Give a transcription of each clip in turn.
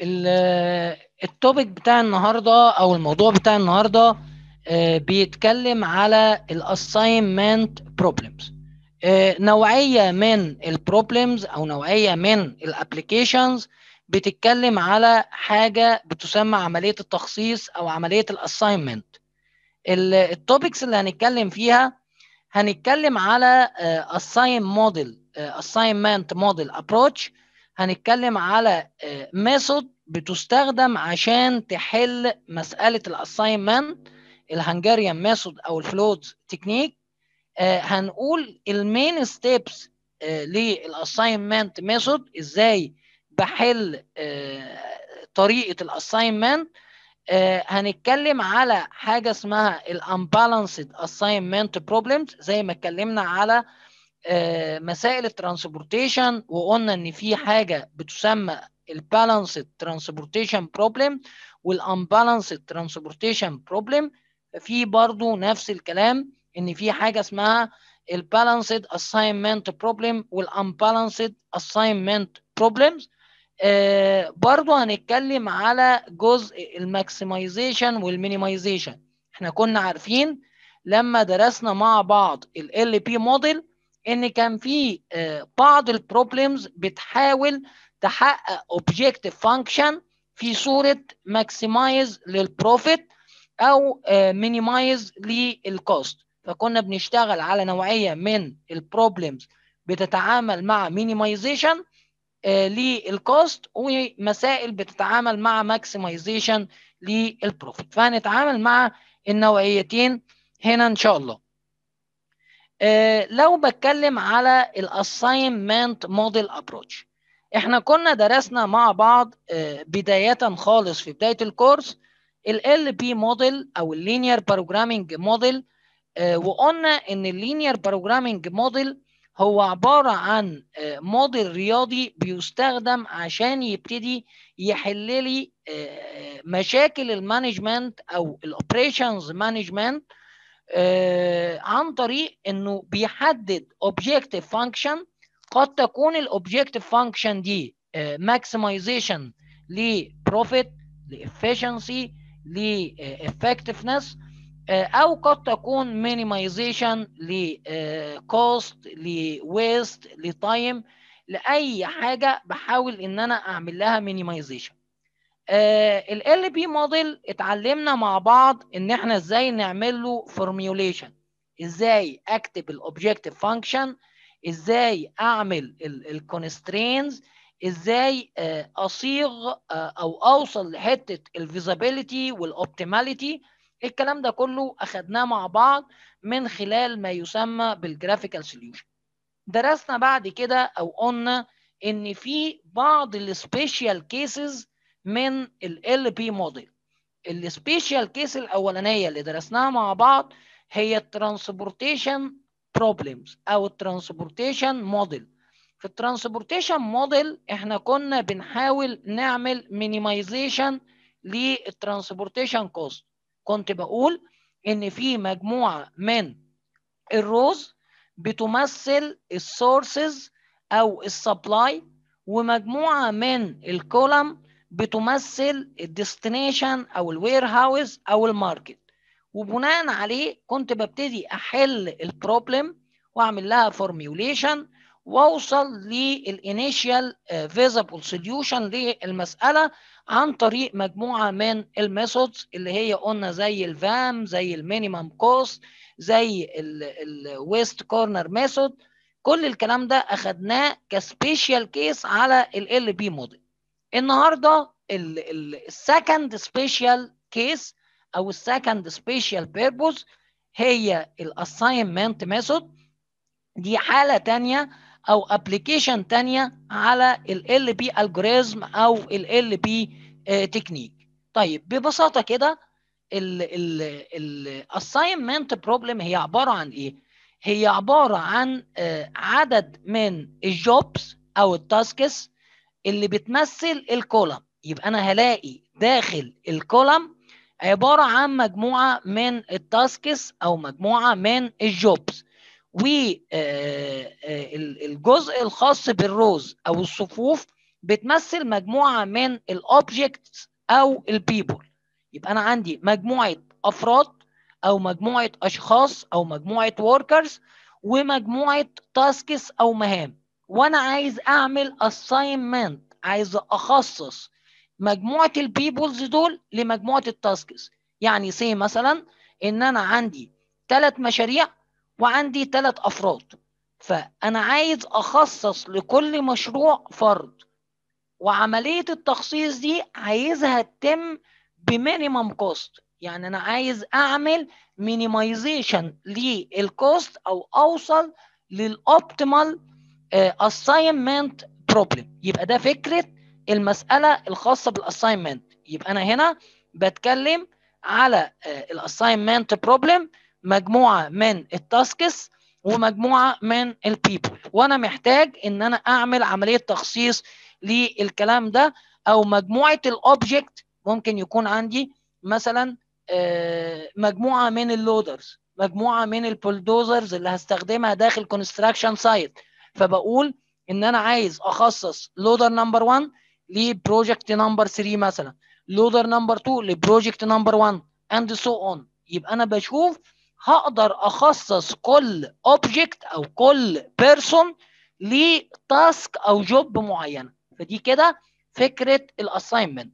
التوبيك بتاع النهارده او الموضوع بتاع النهارده آه، بيتكلم على الاساينمنت آه، بروبلمز نوعيه من البروبلمز او نوعيه من الابلكيشنز بتتكلم على حاجه بتسمى عمليه التخصيص او عمليه الاساينمنت التوبكس اللي هنتكلم فيها هنتكلم على آه، assign موديل assignment موديل ابروتش هنتكلم على ميثود آه، بتستخدم عشان تحل مساله الاساينمنت الهنجاريان ميثود او الفلود تكنيك آه، هنقول المين ستيبس للاساينمنت ميثود ازاي بحل آه، طريقه الاساينمنت هنتكلم على حاجه اسمها الانبالانسد اساينمنت بروبلمز زي ما اتكلمنا على آه، مسائل الترانسبورتيشن وقلنا ان في حاجه بتسمى البالانسد ترانسبورتيشن بروبلم والانبالانسد ترانسبورتيشن بروبلم في برضو نفس الكلام ان في حاجه اسمها البالانسد اساينمنت بروبلم والانبالانسد اساينمنت بروبلمز برضو هنتكلم على جزء الماكسمايزيشن والمينيمايزيشن احنا كنا عارفين لما درسنا مع بعض ال LP موديل ان كان في آه، بعض البروبلمز بتحاول تحقق اوبجيكتيف فانكشن في صوره ماكسمايز للبروفيت او مينيمايز آه، للكوست فكنا بنشتغل على نوعيه من البروبلمز بتتعامل مع مينيمايزيشن آه، للكوست ومسائل بتتعامل مع ماكسمايزيشن للبروفيت فهنتعامل مع النوعيتين هنا ان شاء الله آه، لو بتكلم على الاساينمنت موديل ابروتش احنا كنا درسنا مع بعض آه، بداية خالص في بداية الكورس ال LP موديل او اللينير programming موديل آه، وقلنا ان اللينير programming موديل هو عبارة عن موديل رياضي بيستخدم عشان يبتدي يحل لي مشاكل المانجمنت او الاوبريشنز مانجمنت آه، عن طريق انه بيحدد اوبجيكتيف فانكشن قد تكون الاوبجيكتيف فانكشن دي ماكسمايزيشن لبروفيت لافشنسي لافكتفنس او قد تكون مينيمايزيشن لكوست لويست لتايم لاي حاجه بحاول ان انا اعمل لها مينيمايزيشن آه، ال بي موديل اتعلمنا مع بعض ان احنا ازاي نعمل له فورميوليشن ازاي اكتب الاوبجكتيف فانكشن ازاي اعمل الكونسترينز ازاي آه، اصيغ آه، او اوصل لحته الفيزابيلتي والاوبتيماليتي الكلام ده كله اخدناه مع بعض من خلال ما يسمى بالجرافيكال سوليوشن درسنا بعد كده او قلنا ان في بعض السبيشال كيسز من ال LP model ال special case الأولانية اللي درسناها مع بعض هي transportation problems أو transportation model في transportation model احنا كنا بنحاول نعمل minimization transportation cost كنت بقول ان في مجموعة من الروز بتمثل السورسز او السبلاي ومجموعة من الكولم بتمثل الديستنيشن او الوير هاوس او الماركت وبناء عليه كنت ببتدي احل البروبلم واعمل لها فورميوليشن واوصل للانيشال فيزبل آه، سوليوشن للمساله عن طريق مجموعه من الميثودز اللي هي قلنا زي الفام زي المينيمم كوست زي الويست كورنر ميثود كل الكلام ده اخدناه كسبيشال كيس على ال بي موديل النهارده السكند سبيشال كيس او السكند سبيشال بيربوز هي الاساينمنت ميثود دي حاله ثانيه او ابلكيشن ثانيه على ال بي الجوريزم او ال بي تكنيك آه، طيب ببساطه كده الاساينمنت بروبلم هي عباره عن ايه هي عباره عن آه، عدد من الجوبس او التاسكس اللي بتمثل الكولم يبقى انا هلاقي داخل الكولم عباره عن مجموعه من التاسكس او مجموعه من الجوبز والجزء آه، آه، الخاص بالروز او الصفوف بتمثل مجموعه من الاوبجكتس او البيبل يبقى انا عندي مجموعه افراد او مجموعه اشخاص او مجموعه وركرز ومجموعه تاسكس او مهام وانا عايز اعمل assignment عايز اخصص مجموعه البيبلز دول لمجموعه التاسكس يعني سي مثلا ان انا عندي ثلاث مشاريع وعندي ثلاث افراد فانا عايز اخصص لكل مشروع فرد وعمليه التخصيص دي عايزها تتم بمينيمم كوست يعني انا عايز اعمل مينيمايزيشن للكوست او اوصل للاوبتيمال آه، assignment problem يبقى ده فكره المساله الخاصه بالassignment يبقى انا هنا بتكلم على آه، الassignment problem مجموعه من التاسكس ومجموعه من البيبل وانا محتاج ان انا اعمل عمليه تخصيص للكلام ده او مجموعه الاوبجكت ممكن يكون عندي مثلا آه، مجموعه من اللودرز مجموعه من البولدوزرز اللي هستخدمها داخل كونستراكشن سايت فبقول ان انا عايز اخصص لودر نمبر 1 لبروجكت نمبر 3 مثلا لودر نمبر 2 لبروجكت نمبر 1 اند سو اون يبقى انا بشوف هقدر اخصص كل اوبجكت او كل بيرسون لتاسك او جوب معينه فدي كده فكره الاساينمنت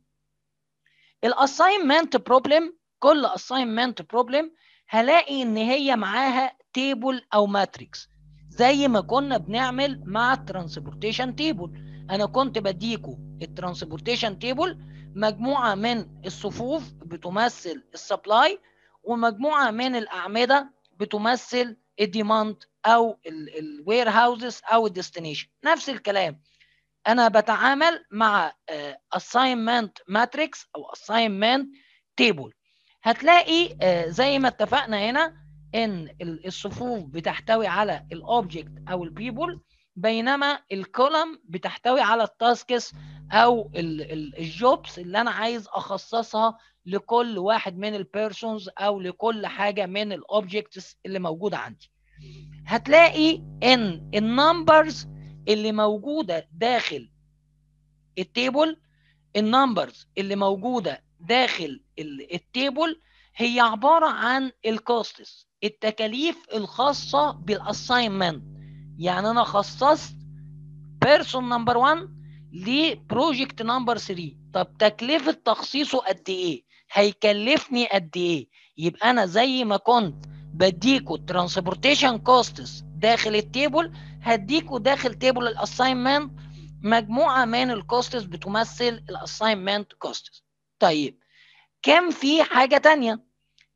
الاساينمنت بروبلم كل اساينمنت بروبلم هلاقي ان هي معاها تيبل او ماتريكس زي ما كنا بنعمل مع الترانسبورتيشن تيبل انا كنت بديكوا الترانسبورتيشن تيبل مجموعه من الصفوف بتمثل السبلاي ومجموعه من الاعمده بتمثل الديماند او الوير هاوسز او الديستنيشن نفس الكلام انا بتعامل مع اساينمنت آه، ماتريكس او اساينمنت تيبل هتلاقي آه، زي ما اتفقنا هنا ان الصفوف بتحتوي على الاوبجكت او البيبول بينما الكولم بتحتوي على التاسكس او الجوبس اللي انا عايز اخصصها لكل واحد من البيرسونز او لكل حاجه من الاوبجكتس اللي موجوده عندي هتلاقي ان النمبرز اللي موجوده داخل التيبل النمبرز اللي موجوده داخل التيبل هي عباره عن الكوستس التكاليف الخاصه بالاساينمنت يعني انا خصصت بيرسون نمبر 1 لبروجكت نمبر 3 طب تكلفه تخصيصه قد ايه هيكلفني قد ايه يبقى انا زي ما كنت بديكوا ترانسبورتيشن كوستس داخل التيبل هديكوا داخل تيبل الاساينمنت مجموعه من الكوستس بتمثل الاساينمنت كوستس طيب كان في حاجه تانية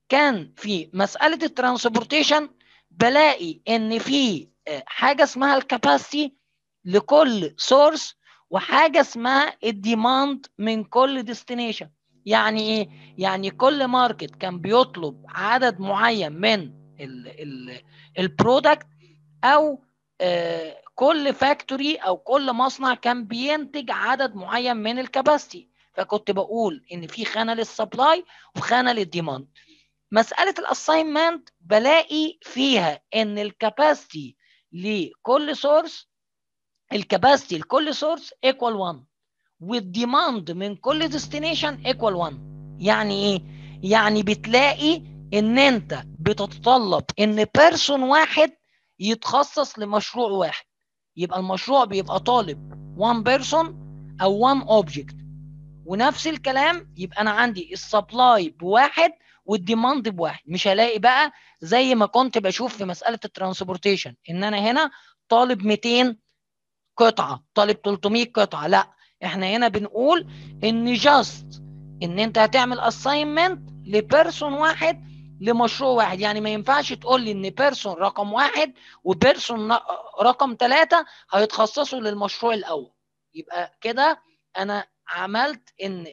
كان في مساله الترانسبورتيشن بلاقي ان في آه، حاجه اسمها الكاباسيتي لكل سورس وحاجه اسمها الديماند من كل ديستنيشن يعني ايه يعني كل ماركت كان بيطلب عدد معين من البرودكت او آه، كل فاكتوري او كل مصنع كان بينتج عدد معين من الكباستي فكنت بقول ان في خانه للسبلاي وخانه للديماند مساله الاساينمنت بلاقي فيها ان الكاباسيتي لكل سورس الكاباسيتي لكل سورس ايكوال 1 والديماند من كل ديستنيشن ايكوال 1 يعني ايه يعني بتلاقي ان انت بتتطلب ان بيرسون واحد يتخصص لمشروع واحد يبقى المشروع بيبقى طالب 1 بيرسون او 1 اوبجكت ونفس الكلام يبقى انا عندي السبلاي بواحد والديماند بواحد مش هلاقي بقى زي ما كنت بشوف في مساله الترانسبورتيشن ان انا هنا طالب 200 قطعه طالب 300 قطعه لا احنا هنا بنقول ان جاست ان انت هتعمل اساينمنت لبيرسون واحد لمشروع واحد يعني ما ينفعش تقول لي ان بيرسون رقم واحد وبيرسون رقم ثلاثة هيتخصصوا للمشروع الاول يبقى كده انا عملت ان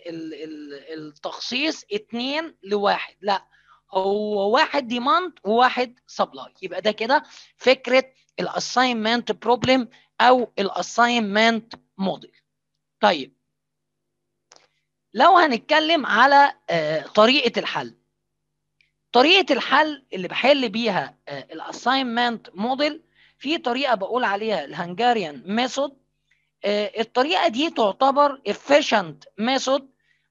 التخصيص اتنين لواحد لا هو واحد ديماند وواحد سبلاي يبقى ده كده فكره الاساينمنت بروبلم او الاساينمنت موديل طيب لو هنتكلم على آه، طريقه الحل طريقه الحل اللي بحل بيها آه، الاساينمنت موديل في طريقه بقول عليها الهنجاريان ميثود آه، الطريقه دي تعتبر efficient method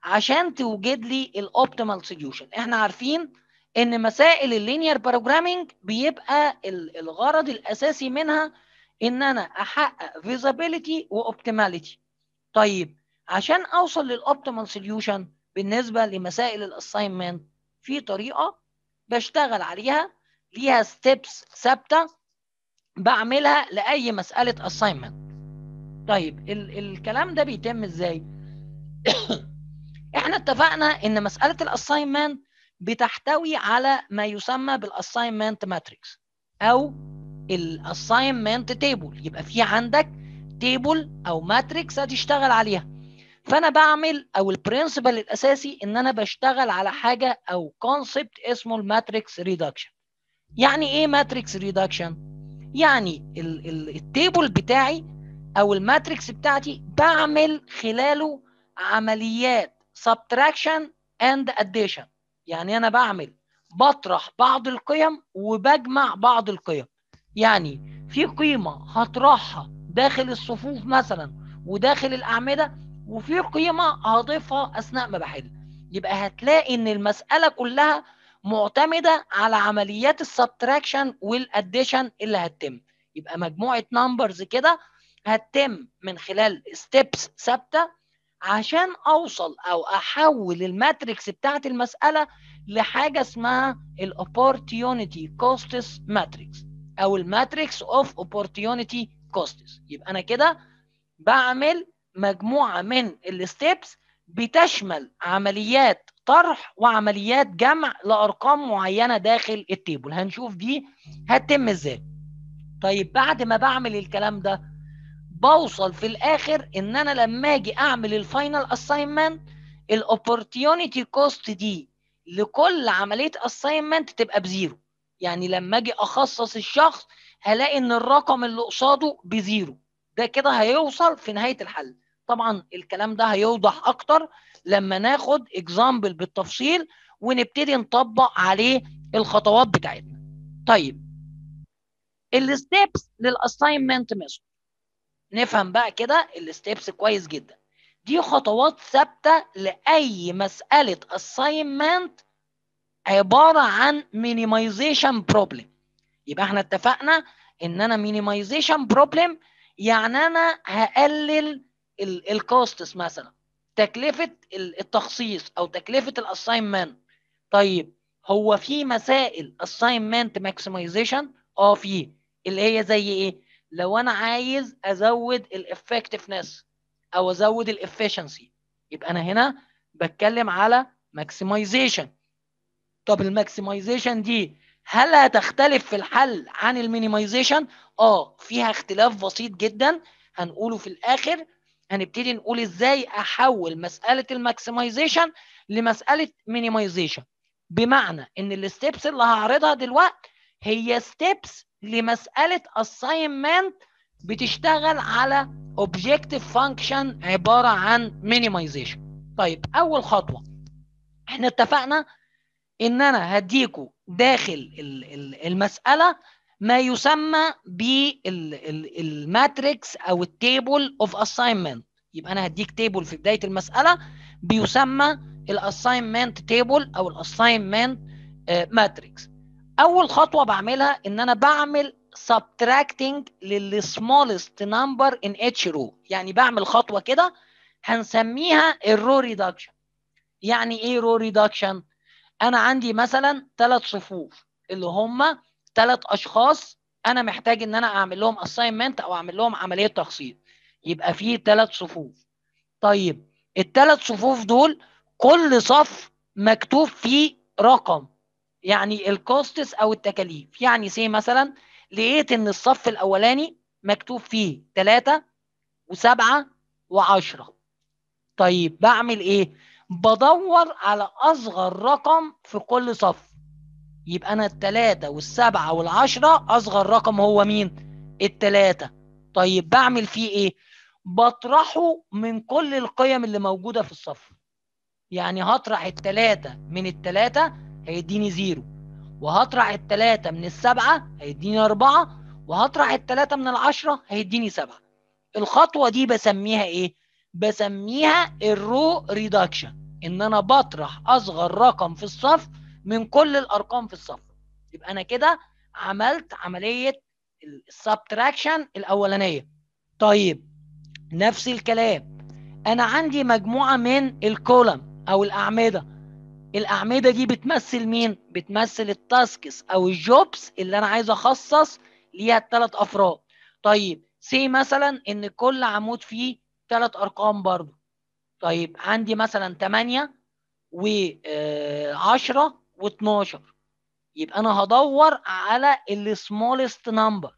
عشان توجد لي الاوبتيمال سوليوشن احنا عارفين ان مسائل اللينير بروجرامينج بيبقى الغرض الاساسي منها ان انا احقق فيزابيليتي واوبتيماليتي طيب عشان اوصل للاوبتيمال سوليوشن بالنسبه لمسائل الاساينمنت في طريقه بشتغل عليها ليها ستيبس ثابته بعملها لاي مساله اساينمنت طيب ال الكلام ده بيتم ازاي؟ احنا اتفقنا ان مساله الاساينمنت بتحتوي على ما يسمى بالاساينمنت ماتريكس او الاساينمنت تيبل يبقى في عندك تيبل او ماتريكس هتشتغل عليها فانا بعمل او البرنسبل الاساسي ان انا بشتغل على حاجه او كونسبت اسمه الماتريكس ريدكشن يعني ايه ماتريكس ريدكشن يعني التيبل بتاعي او الماتريكس بتاعتي بعمل خلاله عمليات subtraction and addition يعني انا بعمل بطرح بعض القيم وبجمع بعض القيم يعني في قيمه هطرحها داخل الصفوف مثلا وداخل الاعمده وفي قيمه هضيفها اثناء ما بحل يبقى هتلاقي ان المساله كلها معتمده على عمليات السبتراكشن والاديشن اللي هتتم يبقى مجموعه نمبرز كده هتتم من خلال ستيبس ثابته عشان اوصل او احول الماتريكس بتاعت المساله لحاجه اسمها الاوبورتيونيتي كوستس ماتريكس او الماتريكس اوف اوبورتيونيتي كوستس يبقى انا كده بعمل مجموعه من الستيبس بتشمل عمليات طرح وعمليات جمع لارقام معينه داخل التيبل هنشوف دي هتتم ازاي طيب بعد ما بعمل الكلام ده بوصل في الاخر ان انا لما اجي اعمل الفاينل اساينمنت الاوبورتيونيتي كوست دي لكل عمليه اساينمنت تبقى بزيرو يعني لما اجي اخصص الشخص هلاقي ان الرقم اللي قصاده بزيرو ده كده هيوصل في نهايه الحل طبعا الكلام ده هيوضح اكتر لما ناخد اكزامبل بالتفصيل ونبتدي نطبق عليه الخطوات بتاعتنا طيب الستبس للاساينمنت ميثود نفهم بقى كده الستيبس كويس جدا دي خطوات ثابته لاي مساله assignment عباره عن minimization problem يبقى احنا اتفقنا ان انا minimization problem يعني انا هقلل الكوستس مثلا تكلفه التخصيص او تكلفه الاساينمنت طيب هو في مسائل assignment maximization اه في اللي هي زي ايه لو انا عايز ازود الافكتفنس او ازود الافشنسي يبقى انا هنا بتكلم على ماكسمايزيشن طب الماكسمايزيشن دي هل هتختلف في الحل عن المينيمايزيشن اه فيها اختلاف بسيط جدا هنقوله في الاخر هنبتدي نقول ازاي احول مساله الماكسمايزيشن لمساله مينيمايزيشن بمعنى ان الستبس اللي هعرضها دلوقتي هي ستيبس لمساله assignment بتشتغل على objective function عباره عن minimization طيب اول خطوه احنا اتفقنا ان انا هديكوا داخل المساله ما يسمى بالماتريكس او التيبل اوف اساينمنت يبقى انا هديك تيبل في بدايه المساله بيسمى الاساينمنت تيبل او الاساينمنت آه، ماتريكس اول خطوه بعملها ان انا بعمل subtracting للسمولست نمبر ان اتش رو يعني بعمل خطوه كده هنسميها الرو ريدكشن يعني ايه رو ريدكشن انا عندي مثلا ثلاث صفوف اللي هم ثلاث اشخاص انا محتاج ان انا اعمل لهم اساينمنت او اعمل لهم عمليه تخصيص يبقى في ثلاث صفوف طيب الثلاث صفوف دول كل صف مكتوب فيه رقم يعني الكوستس او التكاليف يعني سي مثلا لقيت ان الصف الاولاني مكتوب فيه 3 و7 و10 طيب بعمل ايه بدور على اصغر رقم في كل صف يبقى انا التلاتة والسبعة والعشرة اصغر رقم هو مين التلاتة طيب بعمل فيه ايه بطرحه من كل القيم اللي موجودة في الصف يعني هطرح التلاتة من التلاتة هيديني زيرو وهطرح التلاتة من السبعة هيديني أربعة وهطرح التلاتة من العشرة هيديني سبعة الخطوة دي بسميها إيه؟ بسميها الرو ريدكشن إن أنا بطرح أصغر رقم في الصف من كل الأرقام في الصف يبقى أنا كده عملت عملية السبتراكشن الأولانية طيب نفس الكلام أنا عندي مجموعة من الكولم أو الأعمدة الاعمده دي بتمثل مين بتمثل التاسكس او الجوبس اللي انا عايز اخصص ليها الثلاث افراد طيب سي مثلا ان كل عمود فيه ثلاث ارقام برضو طيب عندي مثلا 8 و10 و12 يبقى انا هدور على السمولست نمبر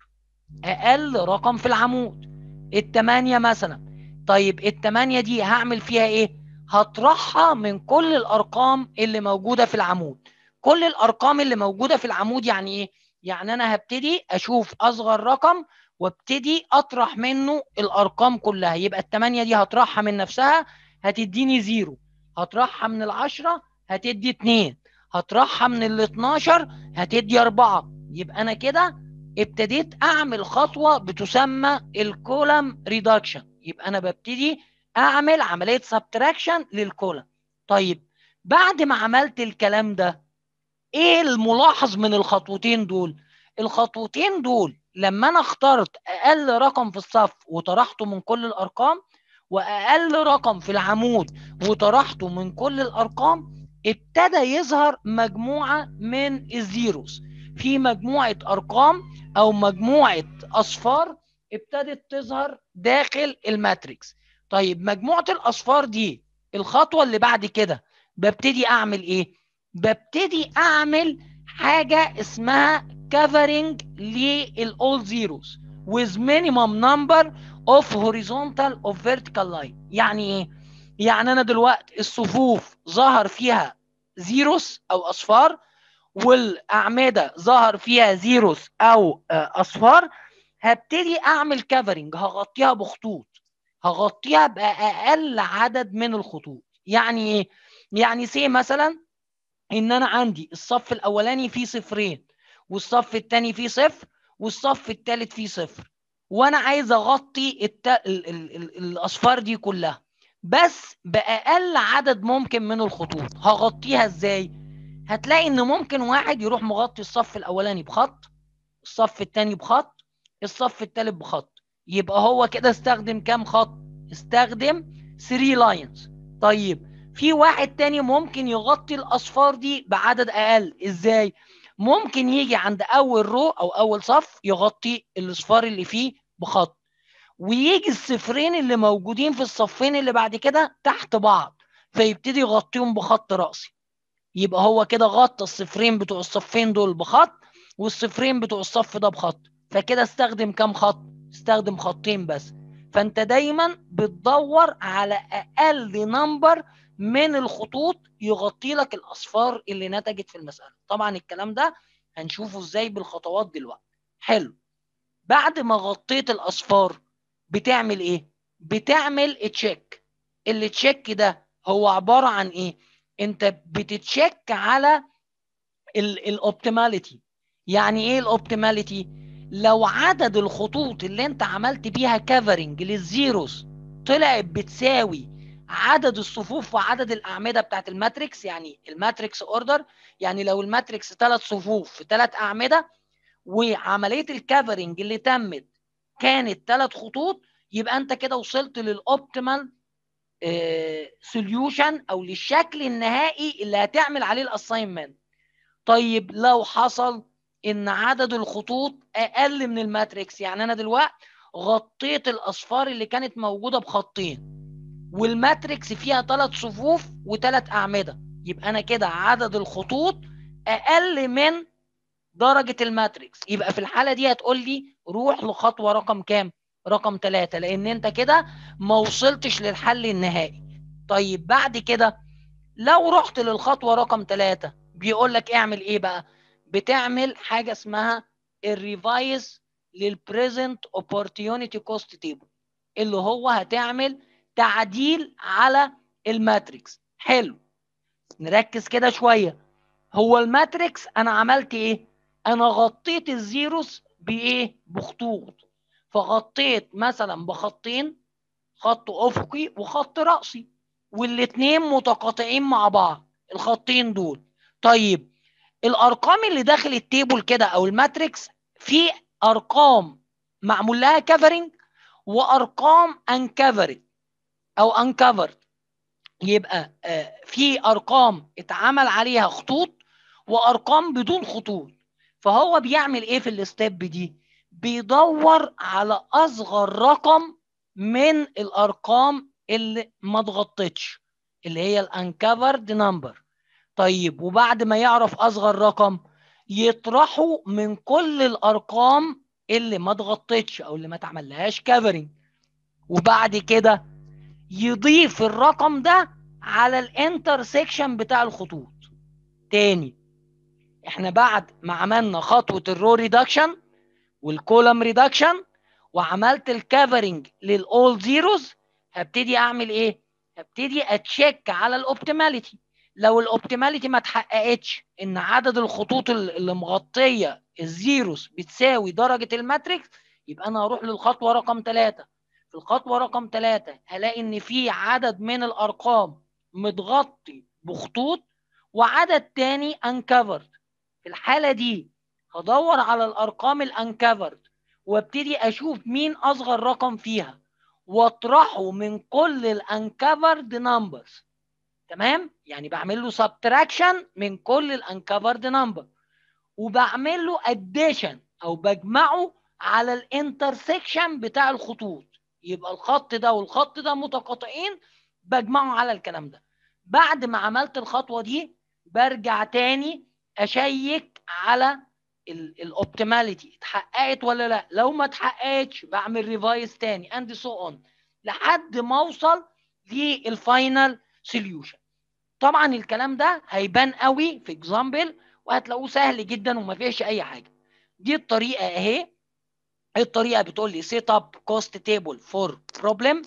اقل رقم في العمود الثمانية مثلا طيب الثمانية دي هعمل فيها ايه هطرحها من كل الارقام اللي موجوده في العمود كل الارقام اللي موجوده في العمود يعني ايه يعني انا هبتدي اشوف اصغر رقم وابتدي اطرح منه الارقام كلها يبقى الثمانيه دي هطرحها من نفسها هتديني زيرو هطرحها من العشره هتدي اتنين هطرحها من ال 12 هتدي اربعه يبقى انا كده ابتديت اعمل خطوه بتسمى الكولم ريدكشن يبقى انا ببتدي اعمل عمليه سبتراكشن للكولن طيب بعد ما عملت الكلام ده ايه الملاحظ من الخطوتين دول الخطوتين دول لما انا اخترت اقل رقم في الصف وطرحته من كل الارقام واقل رقم في العمود وطرحته من كل الارقام ابتدى يظهر مجموعه من الزيروز في مجموعه ارقام او مجموعه اصفار ابتدت تظهر داخل الماتريكس طيب مجموعه الاصفار دي الخطوه اللي بعد كده ببتدي اعمل ايه ببتدي اعمل حاجه اسمها كفرنج للاول زيروز with minimum number of horizontal of vertical line يعني ايه يعني انا دلوقتي الصفوف ظهر فيها زيروس او اصفار والاعمده ظهر فيها زيروس او آه، اصفار هبتدي اعمل كفرنج هغطيها بخطوط هغطيها باقل عدد من الخطوط يعني ايه يعني سي مثلا ان انا عندي الصف الاولاني فيه صفرين والصف الثاني فيه صفر والصف الثالث فيه صفر وانا عايز اغطي الت... ال... ال... ال... الاصفار دي كلها بس باقل عدد ممكن من الخطوط هغطيها ازاي هتلاقي ان ممكن واحد يروح مغطي الصف الاولاني بخط الصف الثاني بخط الصف الثالث بخط يبقى هو كده استخدم كام خط استخدم 3 لاينز طيب في واحد تاني ممكن يغطي الاصفار دي بعدد اقل ازاي ممكن يجي عند اول رو او اول صف يغطي الاصفار اللي فيه بخط ويجي الصفرين اللي موجودين في الصفين اللي بعد كده تحت بعض فيبتدي يغطيهم بخط رأسي يبقى هو كده غطى الصفرين بتوع الصفين دول بخط والصفرين بتوع الصف ده بخط فكده استخدم كام خط تستخدم خطين بس فانت دايما بتدور على اقل نمبر من الخطوط يغطي لك الاصفار اللي نتجت في المساله طبعا الكلام ده هنشوفه ازاي بالخطوات دلوقتي حلو بعد ما غطيت الاصفار بتعمل ايه بتعمل تشيك التشيك ده هو عباره عن ايه انت بتتشيك على الاوبتيماليتي يعني ايه الاوبتيماليتي لو عدد الخطوط اللي انت عملت بيها كفرنج للزيروز طلعت بتساوي عدد الصفوف وعدد الاعمده بتاعت الماتريكس يعني الماتريكس اوردر يعني لو الماتريكس ثلاث صفوف في ثلاث اعمده وعمليه الكفرنج اللي تمت كانت ثلاث خطوط يبقى انت كده وصلت للاوبتيمال آه، سوليوشن او للشكل النهائي اللي هتعمل عليه الاساينمنت طيب لو حصل ان عدد الخطوط اقل من الماتريكس يعني انا دلوقتي غطيت الاصفار اللي كانت موجوده بخطين والماتريكس فيها ثلاث صفوف وثلاث اعمده يبقى انا كده عدد الخطوط اقل من درجه الماتريكس يبقى في الحاله دي هتقول لي روح لخطوه رقم كام رقم ثلاثة لان انت كده ما وصلتش للحل النهائي طيب بعد كده لو رحت للخطوه رقم ثلاثة بيقول لك اعمل ايه بقى بتعمل حاجه اسمها الريفايز للبريزنت اوبورتيونيتي كوست تيبل اللي هو هتعمل تعديل على الماتريكس حلو نركز كده شويه هو الماتريكس انا عملت ايه انا غطيت الزيروس بايه بخطوط فغطيت مثلا بخطين خط افقي وخط راسي والاتنين متقاطعين مع بعض الخطين دول طيب الارقام اللي داخل التيبل كده او الماتريكس في ارقام معمول لها كفرنج وارقام انكفرد او انكفرد يبقى آه، في ارقام اتعمل عليها خطوط وارقام بدون خطوط فهو بيعمل ايه في الاستيب دي بيدور على اصغر رقم من الارقام اللي ما اتغطتش اللي هي الانكفرد نمبر طيب وبعد ما يعرف اصغر رقم يطرحه من كل الارقام اللي ما اتغطتش او اللي ما اتعملهاش كفرنج وبعد كده يضيف الرقم ده على الانترسكشن بتاع الخطوط تاني احنا بعد ما عملنا خطوه الرو ريدكشن والكولم ريدكشن وعملت الكفرنج للاول زيروز هبتدي اعمل ايه هبتدي اتشيك على الاوبتيماليتي لو الاوبتيماليتي ما اتحققتش ان عدد الخطوط اللي مغطيه الزيروس بتساوي درجه الماتريكس يبقى انا هروح للخطوه رقم ثلاثه في الخطوه رقم ثلاثه هلاقي ان في عدد من الارقام متغطي بخطوط وعدد تاني انكفرد في الحاله دي هدور على الارقام الانكفرد وابتدي اشوف مين اصغر رقم فيها واطرحه من كل الانكفرد نمبرز تمام يعني بعمل له سبتراكشن من كل الانكفرد نمبر وبعمل له اديشن او بجمعه على الانترسكشن بتاع الخطوط يبقى الخط ده والخط ده متقاطعين بجمعه على الكلام ده بعد ما عملت الخطوه دي برجع تاني اشيك على الاوبتيماليتي اتحققت ولا لا لو ما اتحققتش بعمل ريفايز تاني اند سو اون لحد ما اوصل للفاينل سوليوشن طبعا الكلام ده هيبان قوي في اكزامبل وهتلاقوه سهل جدا وما فيهش اي حاجه دي الطريقه اهي الطريقه بتقول لي سيت اب كوست تيبل فور بروبلم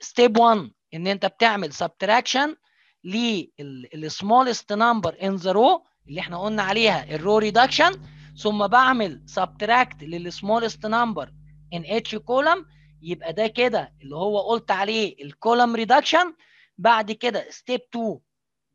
ستيب 1 ان انت بتعمل سبتراكشن للسمولست نمبر ان ذا رو اللي احنا قلنا عليها الرو ريدكشن ثم بعمل سبتراكت للسمولست نمبر ان اتش كولم يبقى ده كده اللي هو قلت عليه الكولم ريدكشن بعد كده ستيب 2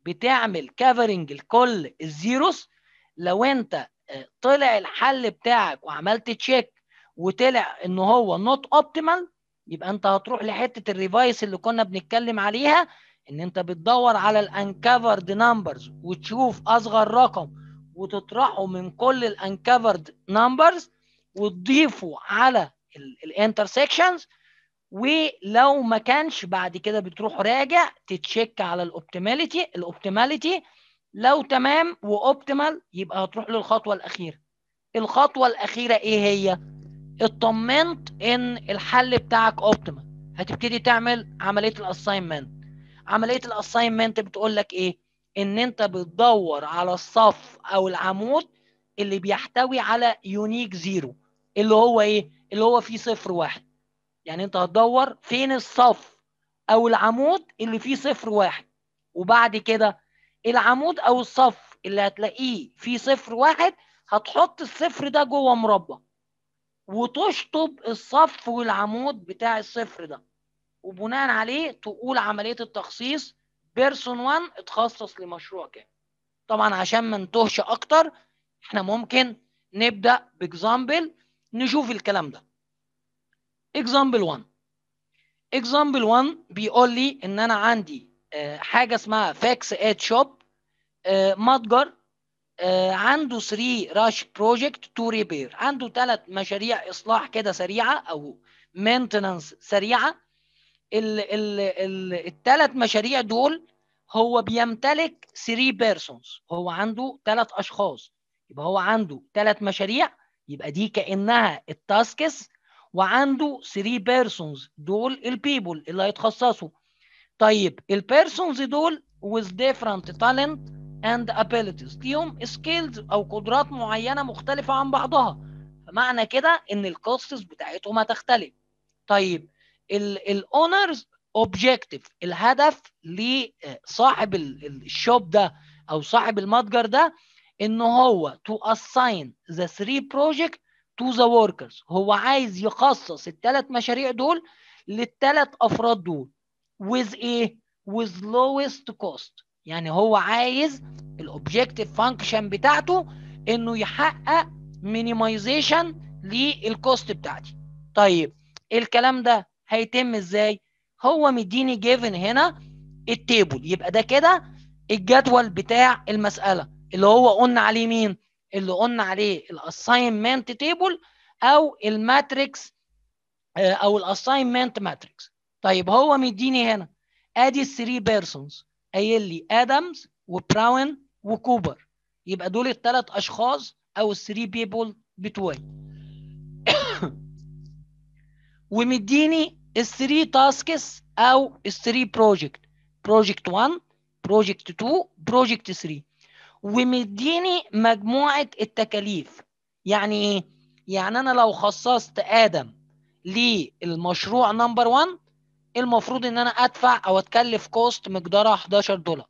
بتعمل كفرنج لكل الزيروس لو انت آه، طلع الحل بتاعك وعملت تشيك وطلع ان هو نوت اوبتيمال يبقى انت هتروح لحته الريفايس اللي كنا بنتكلم عليها ان انت بتدور على الانكفرد نمبرز وتشوف اصغر رقم وتطرحه من كل الانكفرد نمبرز وتضيفه على الانترسections ولو ما كانش بعد كده بتروح راجع تتشيك على الاوبتيماليتي الاوبتيماليتي لو تمام واوبتيمال يبقى هتروح للخطوه الاخيره الخطوه الاخيره ايه هي اطمنت ان الحل بتاعك اوبتيمال هتبتدي تعمل عمليه الاساينمنت عمليه الاساينمنت بتقول لك ايه ان انت بتدور على الصف او العمود اللي بيحتوي على يونيك زيرو اللي هو ايه اللي هو فيه صفر واحد يعني انت هتدور فين الصف او العمود اللي فيه صفر واحد وبعد كده العمود او الصف اللي هتلاقيه فيه صفر واحد هتحط الصفر ده جوه مربع وتشطب الصف والعمود بتاع الصفر ده وبناء عليه تقول عمليه التخصيص بيرسون 1 اتخصص لمشروع كام طبعا عشان ما نتوهش اكتر احنا ممكن نبدا باكزامبل نشوف الكلام ده اكزامبل 1 اكزامبل 1 بيقول لي ان انا عندي آه، حاجه اسمها فاكس اد شوب آه، متجر آه، عنده 3 راش بروجكت تو ريبير عنده ثلاث مشاريع اصلاح كده سريعه او مينتنانس سريعه الثلاث مشاريع دول هو بيمتلك 3 بيرسونز هو عنده ثلاث اشخاص يبقى هو عنده ثلاث مشاريع يبقى دي كانها التاسكس وعنده 3 بيرسونز دول البيبول اللي هيتخصصوا طيب البيرسونز دول with different talent and abilities ليهم سكيلز او قدرات معينه مختلفه عن بعضها فمعنى كده ان الكوستس بتاعتهم هتختلف طيب الاونرز اوبجيكتيف الهدف لصاحب الشوب ده او صاحب المتجر ده ان هو to assign the three project تو ذا وركرز هو عايز يخصص الثلاث مشاريع دول للثلاث افراد دول with ايه with lowest cost يعني هو عايز الاوبجكتيف فانكشن بتاعته انه يحقق مينيمايزيشن للكوست بتاعتي طيب الكلام ده هيتم ازاي هو مديني جيفن هنا التيبل يبقى ده كده الجدول بتاع المساله اللي هو قلنا عليه مين اللي قلنا عليه الاساينمنت تيبل او الماتريكس آه، او الاساينمنت ماتريكس طيب هو مديني هنا ادي الثري بيرسونز قايل لي ادمز وبراون وكوبر يبقى دول الثلاث اشخاص او الثري بيبل بتوعي ومديني الثري تاسكس او الثري بروجكت بروجكت 1 بروجكت 2 بروجكت 3 ومديني مجموعه التكاليف يعني ايه يعني انا لو خصصت ادم للمشروع نمبر 1 المفروض ان انا ادفع او اتكلف كوست مقدارها 11 دولار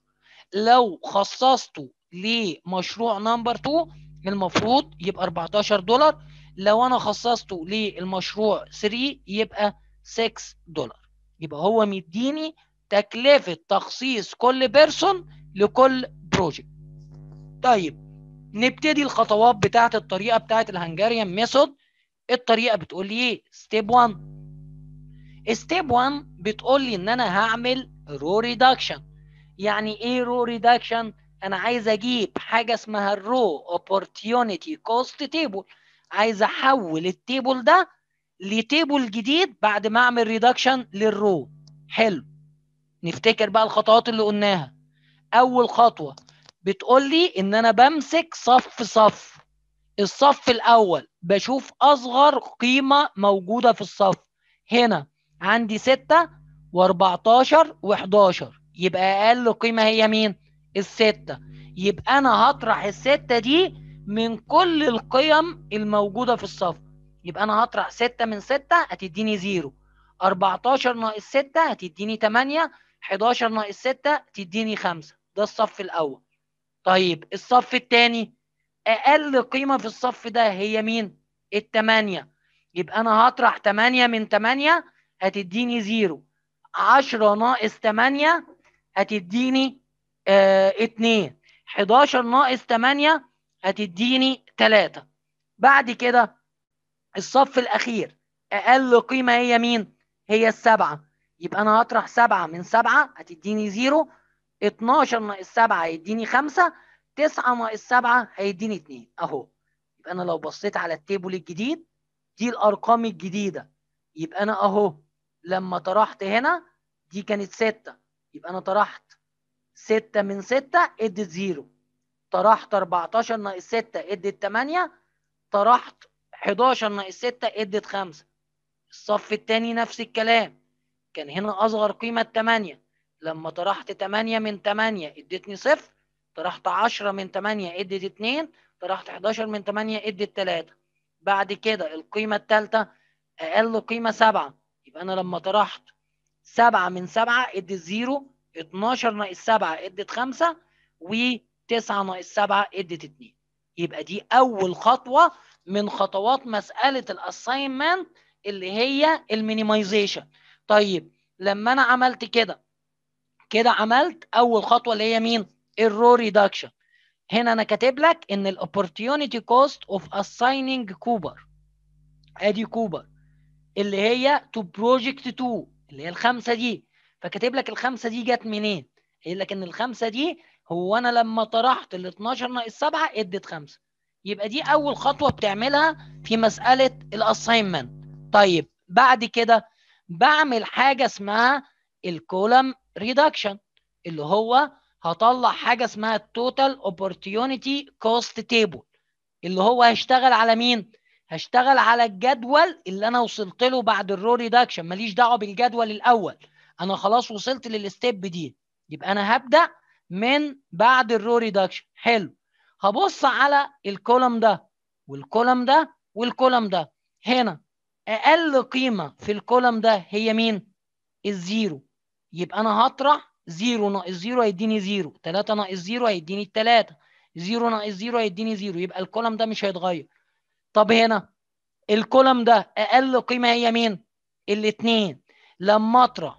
لو خصصته لمشروع نمبر 2 المفروض يبقى 14 دولار لو انا خصصته للمشروع 3 يبقى 6 دولار يبقى هو مديني تكلفه تخصيص كل بيرسون لكل بروجكت طيب نبتدي الخطوات بتاعه الطريقه بتاعه الهنجاريان ميثود الطريقه بتقول لي ايه ستيب 1 ستيب 1 بتقول لي ان انا هعمل رو ريدكشن يعني ايه رو ريدكشن انا عايز اجيب حاجه اسمها الرو اوبورتيونيتي كوست تيبل عايز احول التيبل ده لتيبل جديد بعد ما اعمل ريدكشن للرو حلو نفتكر بقى الخطوات اللي قلناها اول خطوه بتقول لي ان انا بمسك صف صف الصف الاول بشوف اصغر قيمه موجوده في الصف هنا عندي 6 و14 و11 يبقى اقل قيمه هي مين الستة يبقى انا هطرح الستة دي من كل القيم الموجودة في الصف يبقى انا هطرح 6 من 6 هتديني زيرو 14 ناقص 6 هتديني 8 11 ناقص 6 تديني 5 ده الصف الاول طيب الصف الثاني اقل قيمه في الصف ده هي مين الثمانيه يبقى انا هطرح ثمانيه من ثمانيه هتديني زيرو عشره ناقص ثمانيه هتديني آه اتنين حداشر ناقص ثمانيه هتديني ثلاثه بعد كده الصف الاخير اقل قيمه هي مين هي السبعه يبقى انا هطرح سبعه من سبعه هتديني زيرو 12 ناقص 7 هيديني 5 9 ناقص 7 هيديني 2 اهو يبقى انا لو بصيت على التيبل الجديد دي الارقام الجديده يبقى انا اهو لما طرحت هنا دي كانت 6 يبقى انا طرحت 6 من 6 ادت 0 طرحت 14 ناقص 6 ادت 8 طرحت 11 ناقص 6 ادت 5 الصف الثاني نفس الكلام كان هنا اصغر قيمه 8 لما طرحت 8 من 8 ادتني صفر طرحت 10 من 8 ادت 2 طرحت 11 من 8 ادت 3 بعد كده القيمة الثالثة أقل قيمة 7 يبقى أنا لما طرحت 7 من 7 ادت 0 12 ناقص 7 ادت 5 و9 ناقص 7 ادت 2 يبقى دي أول خطوة من خطوات مسألة الأساينمنت اللي هي المينيمايزيشن طيب لما أنا عملت كده كده عملت اول خطوه اللي هي مين الرو ريدكشن هنا انا كاتب لك ان الاوبورتيونيتي كوست اوف اساينينج كوبر ادي كوبر اللي هي تو بروجكت 2 اللي هي الخمسه دي فكاتب لك الخمسه دي جت منين قايل لك ان الخمسه دي هو انا لما طرحت ال 12 ناقص 7 ادت 5 يبقى دي اول خطوه بتعملها في مساله الاساينمنت طيب بعد كده بعمل حاجه اسمها الكولم ريدكشن اللي هو هطلع حاجه اسمها التوتال اوبورتيونيتي كوست تيبل اللي هو هشتغل على مين؟ هشتغل على الجدول اللي انا وصلت له بعد الرو ريدكشن ماليش دعوه بالجدول الاول انا خلاص وصلت للستيب دي يبقى انا هبدا من بعد الرو ريدكشن حلو هبص على الكولم ده والكولم ده والكولم ده هنا اقل قيمه في الكولم ده هي مين؟ الزيرو يبقى انا هطرح 0 ناقص 0 هيديني 0 3 ناقص 0 هيديني 3 0 ناقص 0 هيديني 0 يبقى الكولم ده مش هيتغير طب هنا الكولم ده اقل قيمه هي مين الاثنين لما اطرح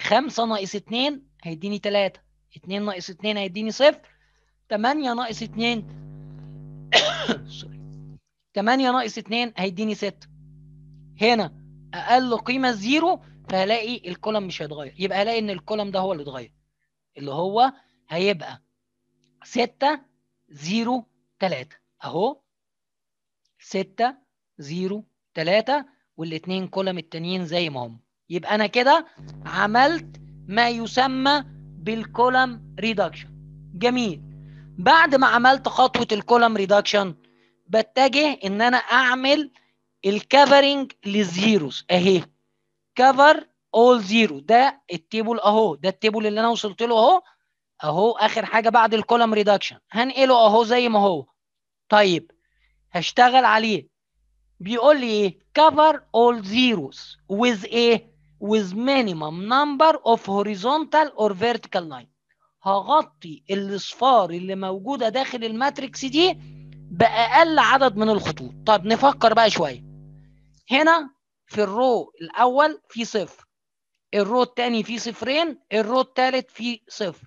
5 ناقص 2 هيديني 3 2 ناقص 2 هيديني 0 8 ناقص 2 سوري 8 ناقص 2 هيديني 6 هنا اقل قيمه 0 فهلاقي الكولم مش هيتغير يبقى هلاقي ان الكولم ده هو اللي اتغير اللي هو هيبقى 6 0 3 اهو 6 0 3 والاثنين كولم التانيين زي ما هم يبقى انا كده عملت ما يسمى بالكولم ريدكشن جميل بعد ما عملت خطوه الكولم ريدكشن بتجه ان انا اعمل الكفرنج للزيروز اهي كفر اول زيرو ده التيبل اهو ده التيبل اللي انا وصلت له اهو اهو اخر حاجه بعد الكولم ريدكشن هنقله اهو زي ما هو طيب هشتغل عليه بيقول لي ايه cover all زيروز with ايه with minimum number of horizontal or vertical لاين هغطي الاصفار اللي موجوده داخل الماتريكس دي باقل عدد من الخطوط طب نفكر بقى شويه هنا في الرو الاول في صفر الرو الثاني فيه صفرين الرو الثالث فيه صفر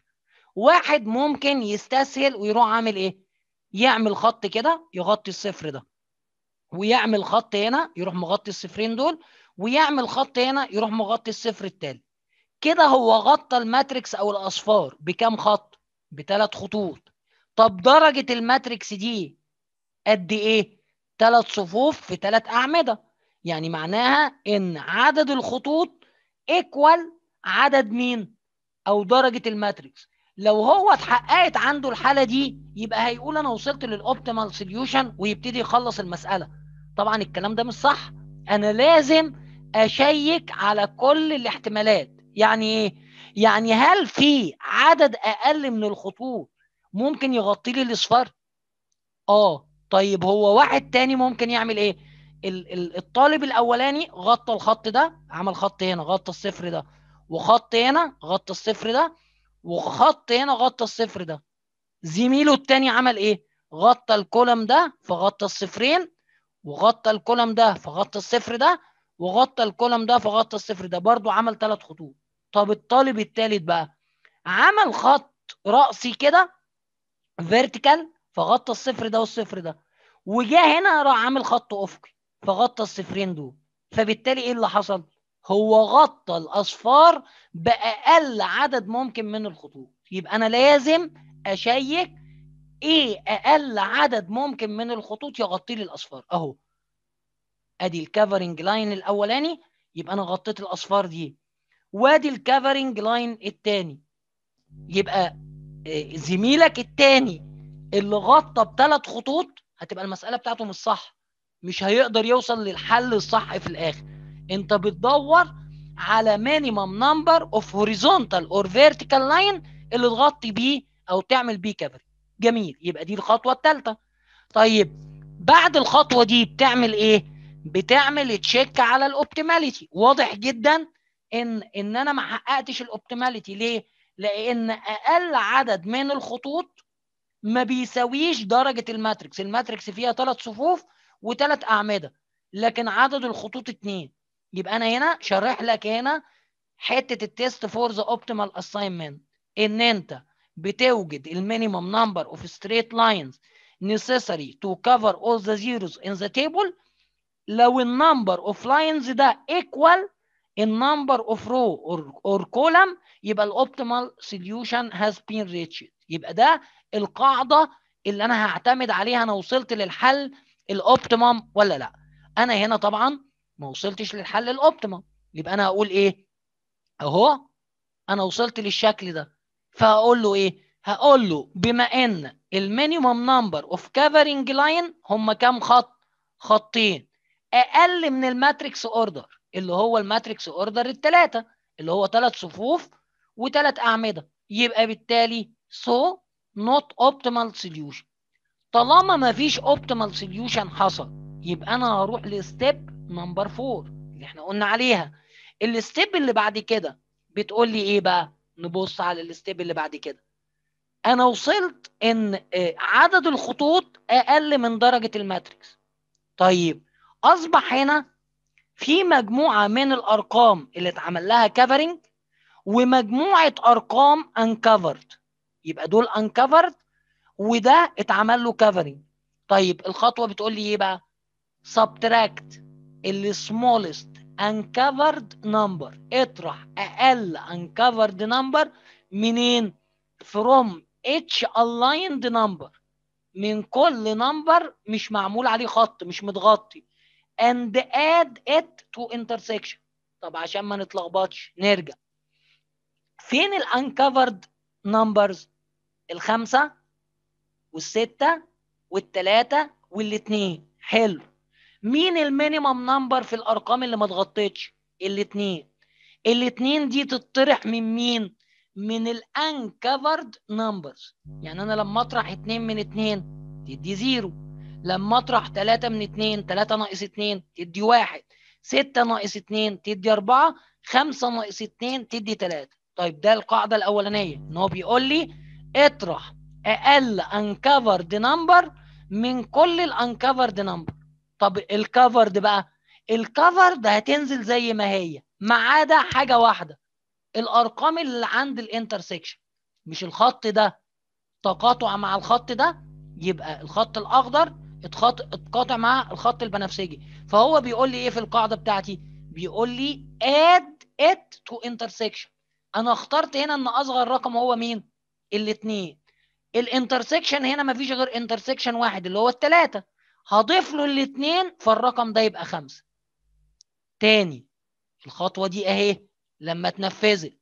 واحد ممكن يستسهل ويروح عامل ايه يعمل خط كده يغطي الصفر ده ويعمل خط هنا يروح مغطي الصفرين دول ويعمل خط هنا يروح مغطي الصفر التالت كده هو غطى الماتريكس او الاصفار بكام خط بثلاث خطوط طب درجه الماتريكس دي قد ايه ثلاث صفوف في ثلاث اعمده يعني معناها ان عدد الخطوط ايكوال عدد مين او درجه الماتريكس لو هو اتحققت عنده الحاله دي يبقى هيقول انا وصلت للاوبتيمال سوليوشن ويبتدي يخلص المساله طبعا الكلام ده مش صح انا لازم اشيك على كل الاحتمالات يعني ايه يعني هل في عدد اقل من الخطوط ممكن يغطي لي الاصفر اه طيب هو واحد تاني ممكن يعمل ايه الطالب الاولاني غطى الخط ده عمل خط هنا غطى الصفر ده وخط هنا غطى الصفر ده وخط هنا غطى الصفر ده زميله الثاني عمل ايه غطى الكولم ده فغطى الصفرين وغطى الكولم ده فغطى الصفر ده وغطى الكولم ده فغطى الصفر ده برضه عمل ثلاث خطوط طب الطالب الثالث بقى عمل خط رأسي كده فيرتيكال فغطى الصفر ده والصفر ده وجه هنا راح عامل خط افقي فغطى الصفرين دول فبالتالي ايه اللي حصل هو غطى الاصفار باقل عدد ممكن من الخطوط يبقى انا لازم اشيك ايه اقل عدد ممكن من الخطوط يغطي لي الاصفار اهو ادي الكفرنج لاين الاولاني يبقى انا غطيت الاصفار دي وادي الكفرنج لاين الثاني يبقى آه، زميلك الثاني اللي غطى بثلاث خطوط هتبقى المساله بتاعته مش صح مش هيقدر يوصل للحل الصح في الاخر انت بتدور على مينيمم نمبر اوف هوريزونتال اور فيرتيكال لاين اللي تغطي بيه او تعمل بيه كفري جميل يبقى دي الخطوه الثالثه طيب بعد الخطوه دي بتعمل ايه بتعمل تشيك على الاوبتيماليتي واضح جدا ان ان انا ما حققتش الاوبتيماليتي ليه لان اقل عدد من الخطوط ما بيساويش درجه الماتريكس الماتريكس فيها ثلاث صفوف وثلاث اعمده لكن عدد الخطوط اثنين يبقى انا هنا شارح لك هنا حته التيست فور ذا اوبتيمال اساينمنت ان انت بتوجد المينيمم نمبر اوف ستريت لاينز necessary to cover all the zeros in the table لو النمبر اوف لاينز ده ايكوال النمبر اوف رو اور كولم يبقى الاوبتيمال سوليوشن هاز بين ريتشد يبقى ده القاعده اللي انا هعتمد عليها انا وصلت للحل الاوبتيمم ولا لا انا هنا طبعا ما وصلتش للحل الاوبتيمم يبقى انا هقول ايه اهو انا وصلت للشكل ده فهقول له ايه هقول له بما ان المينيمم نمبر اوف كفرنج لاين هم كام خط خطين اقل من الماتريكس اوردر اللي هو الماتريكس اوردر الثلاثه اللي هو ثلاث صفوف وثلاث اعمده يبقى بالتالي سو نوت اوبتيمال سوليوشن طالما ما فيش اوبتيمال سوليوشن حصل يبقى انا هروح لستيب نمبر 4 اللي احنا قلنا عليها الستيب اللي بعد كده بتقول لي ايه بقى نبص على الستيب اللي بعد كده انا وصلت ان آه، عدد الخطوط اقل من درجه الماتريكس طيب اصبح هنا في مجموعه من الارقام اللي اتعمل لها كفرنج ومجموعه ارقام انكفرد يبقى دول انكفرد وده اتعمل له كفرنج طيب الخطوه بتقول لي ايه بقى سبتراكت اللي smallest uncovered number اطرح اقل uncovered number منين from each aligned number من كل number مش معمول عليه خط مش متغطي and add it to intersection طب عشان ما نتلخبطش نرجع فين الانكفرد نمبرز الخمسه والستة والتلاتة والاتنين حلو مين المينيمم نمبر في الارقام اللي ما اتغطتش الاتنين الاتنين دي تطرح من مين من الانكفرد نمبرز يعني انا لما اطرح اتنين من اتنين تدي زيرو لما اطرح تلاتة من اتنين تلاتة ناقص اتنين تدي واحد ستة ناقص اتنين تدي اربعة خمسة ناقص اتنين تدي تلاتة طيب ده القاعدة الأولانية إن هو بيقول لي اطرح اقل uncovered number من كل uncovered number طب الكفرد بقى الكفرد هتنزل زي ما هي ما عدا حاجه واحده الارقام اللي عند الانترسكشن مش الخط ده تقاطع مع الخط ده يبقى الخط الاخضر اتخط اتقاطع مع الخط البنفسجي فهو بيقول لي ايه في القاعده بتاعتي بيقول لي add it to intersection انا اخترت هنا ان اصغر رقم هو مين الاثنين الانترسكشن هنا مفيش غير انترسكشن واحد اللي هو الثلاثه هضيف له الاثنين فالرقم ده يبقى خمسه تاني الخطوه دي اهي لما اتنفذت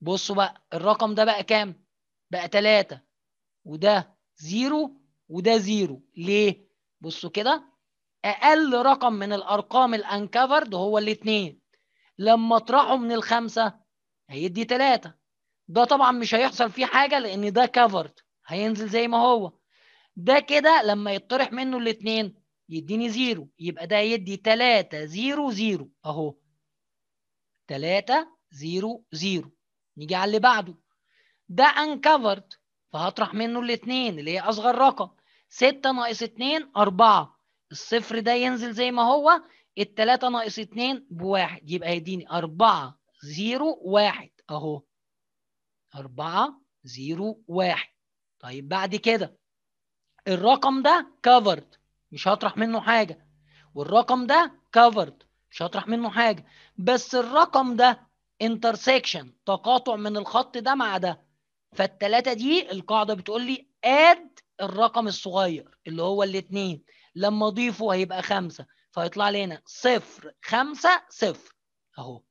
بصوا بقى الرقم ده بقى كام بقى ثلاثه وده زيرو وده زيرو ليه بصوا كده اقل رقم من الارقام الانكفرد هو الاثنين لما اطرحه من الخمسه هيدي ثلاثه ده طبعا مش هيحصل فيه حاجه لان ده كفرد هينزل زي ما هو ده كده لما يطرح منه الاثنين يديني زيرو يبقى ده يدي 3 0 0 اهو 3 0 0 نيجي على اللي بعده ده انكفرد فهطرح منه الاثنين اللي هي اصغر رقم 6 ناقص 2 4 الصفر ده ينزل زي ما هو التلاتة ناقص اتنين بواحد يبقى هيديني أربعة زيرو واحد أهو 4 0 1 طيب بعد كده الرقم ده كفرد مش هطرح منه حاجه والرقم ده كفرد مش هطرح منه حاجه بس الرقم ده انترسكشن تقاطع من الخط ده مع ده فالتلاته دي القاعده بتقول لي اد الرقم الصغير اللي هو الاتنين لما اضيفه هيبقى خمسه فيطلع لنا صفر خمسه صفر اهو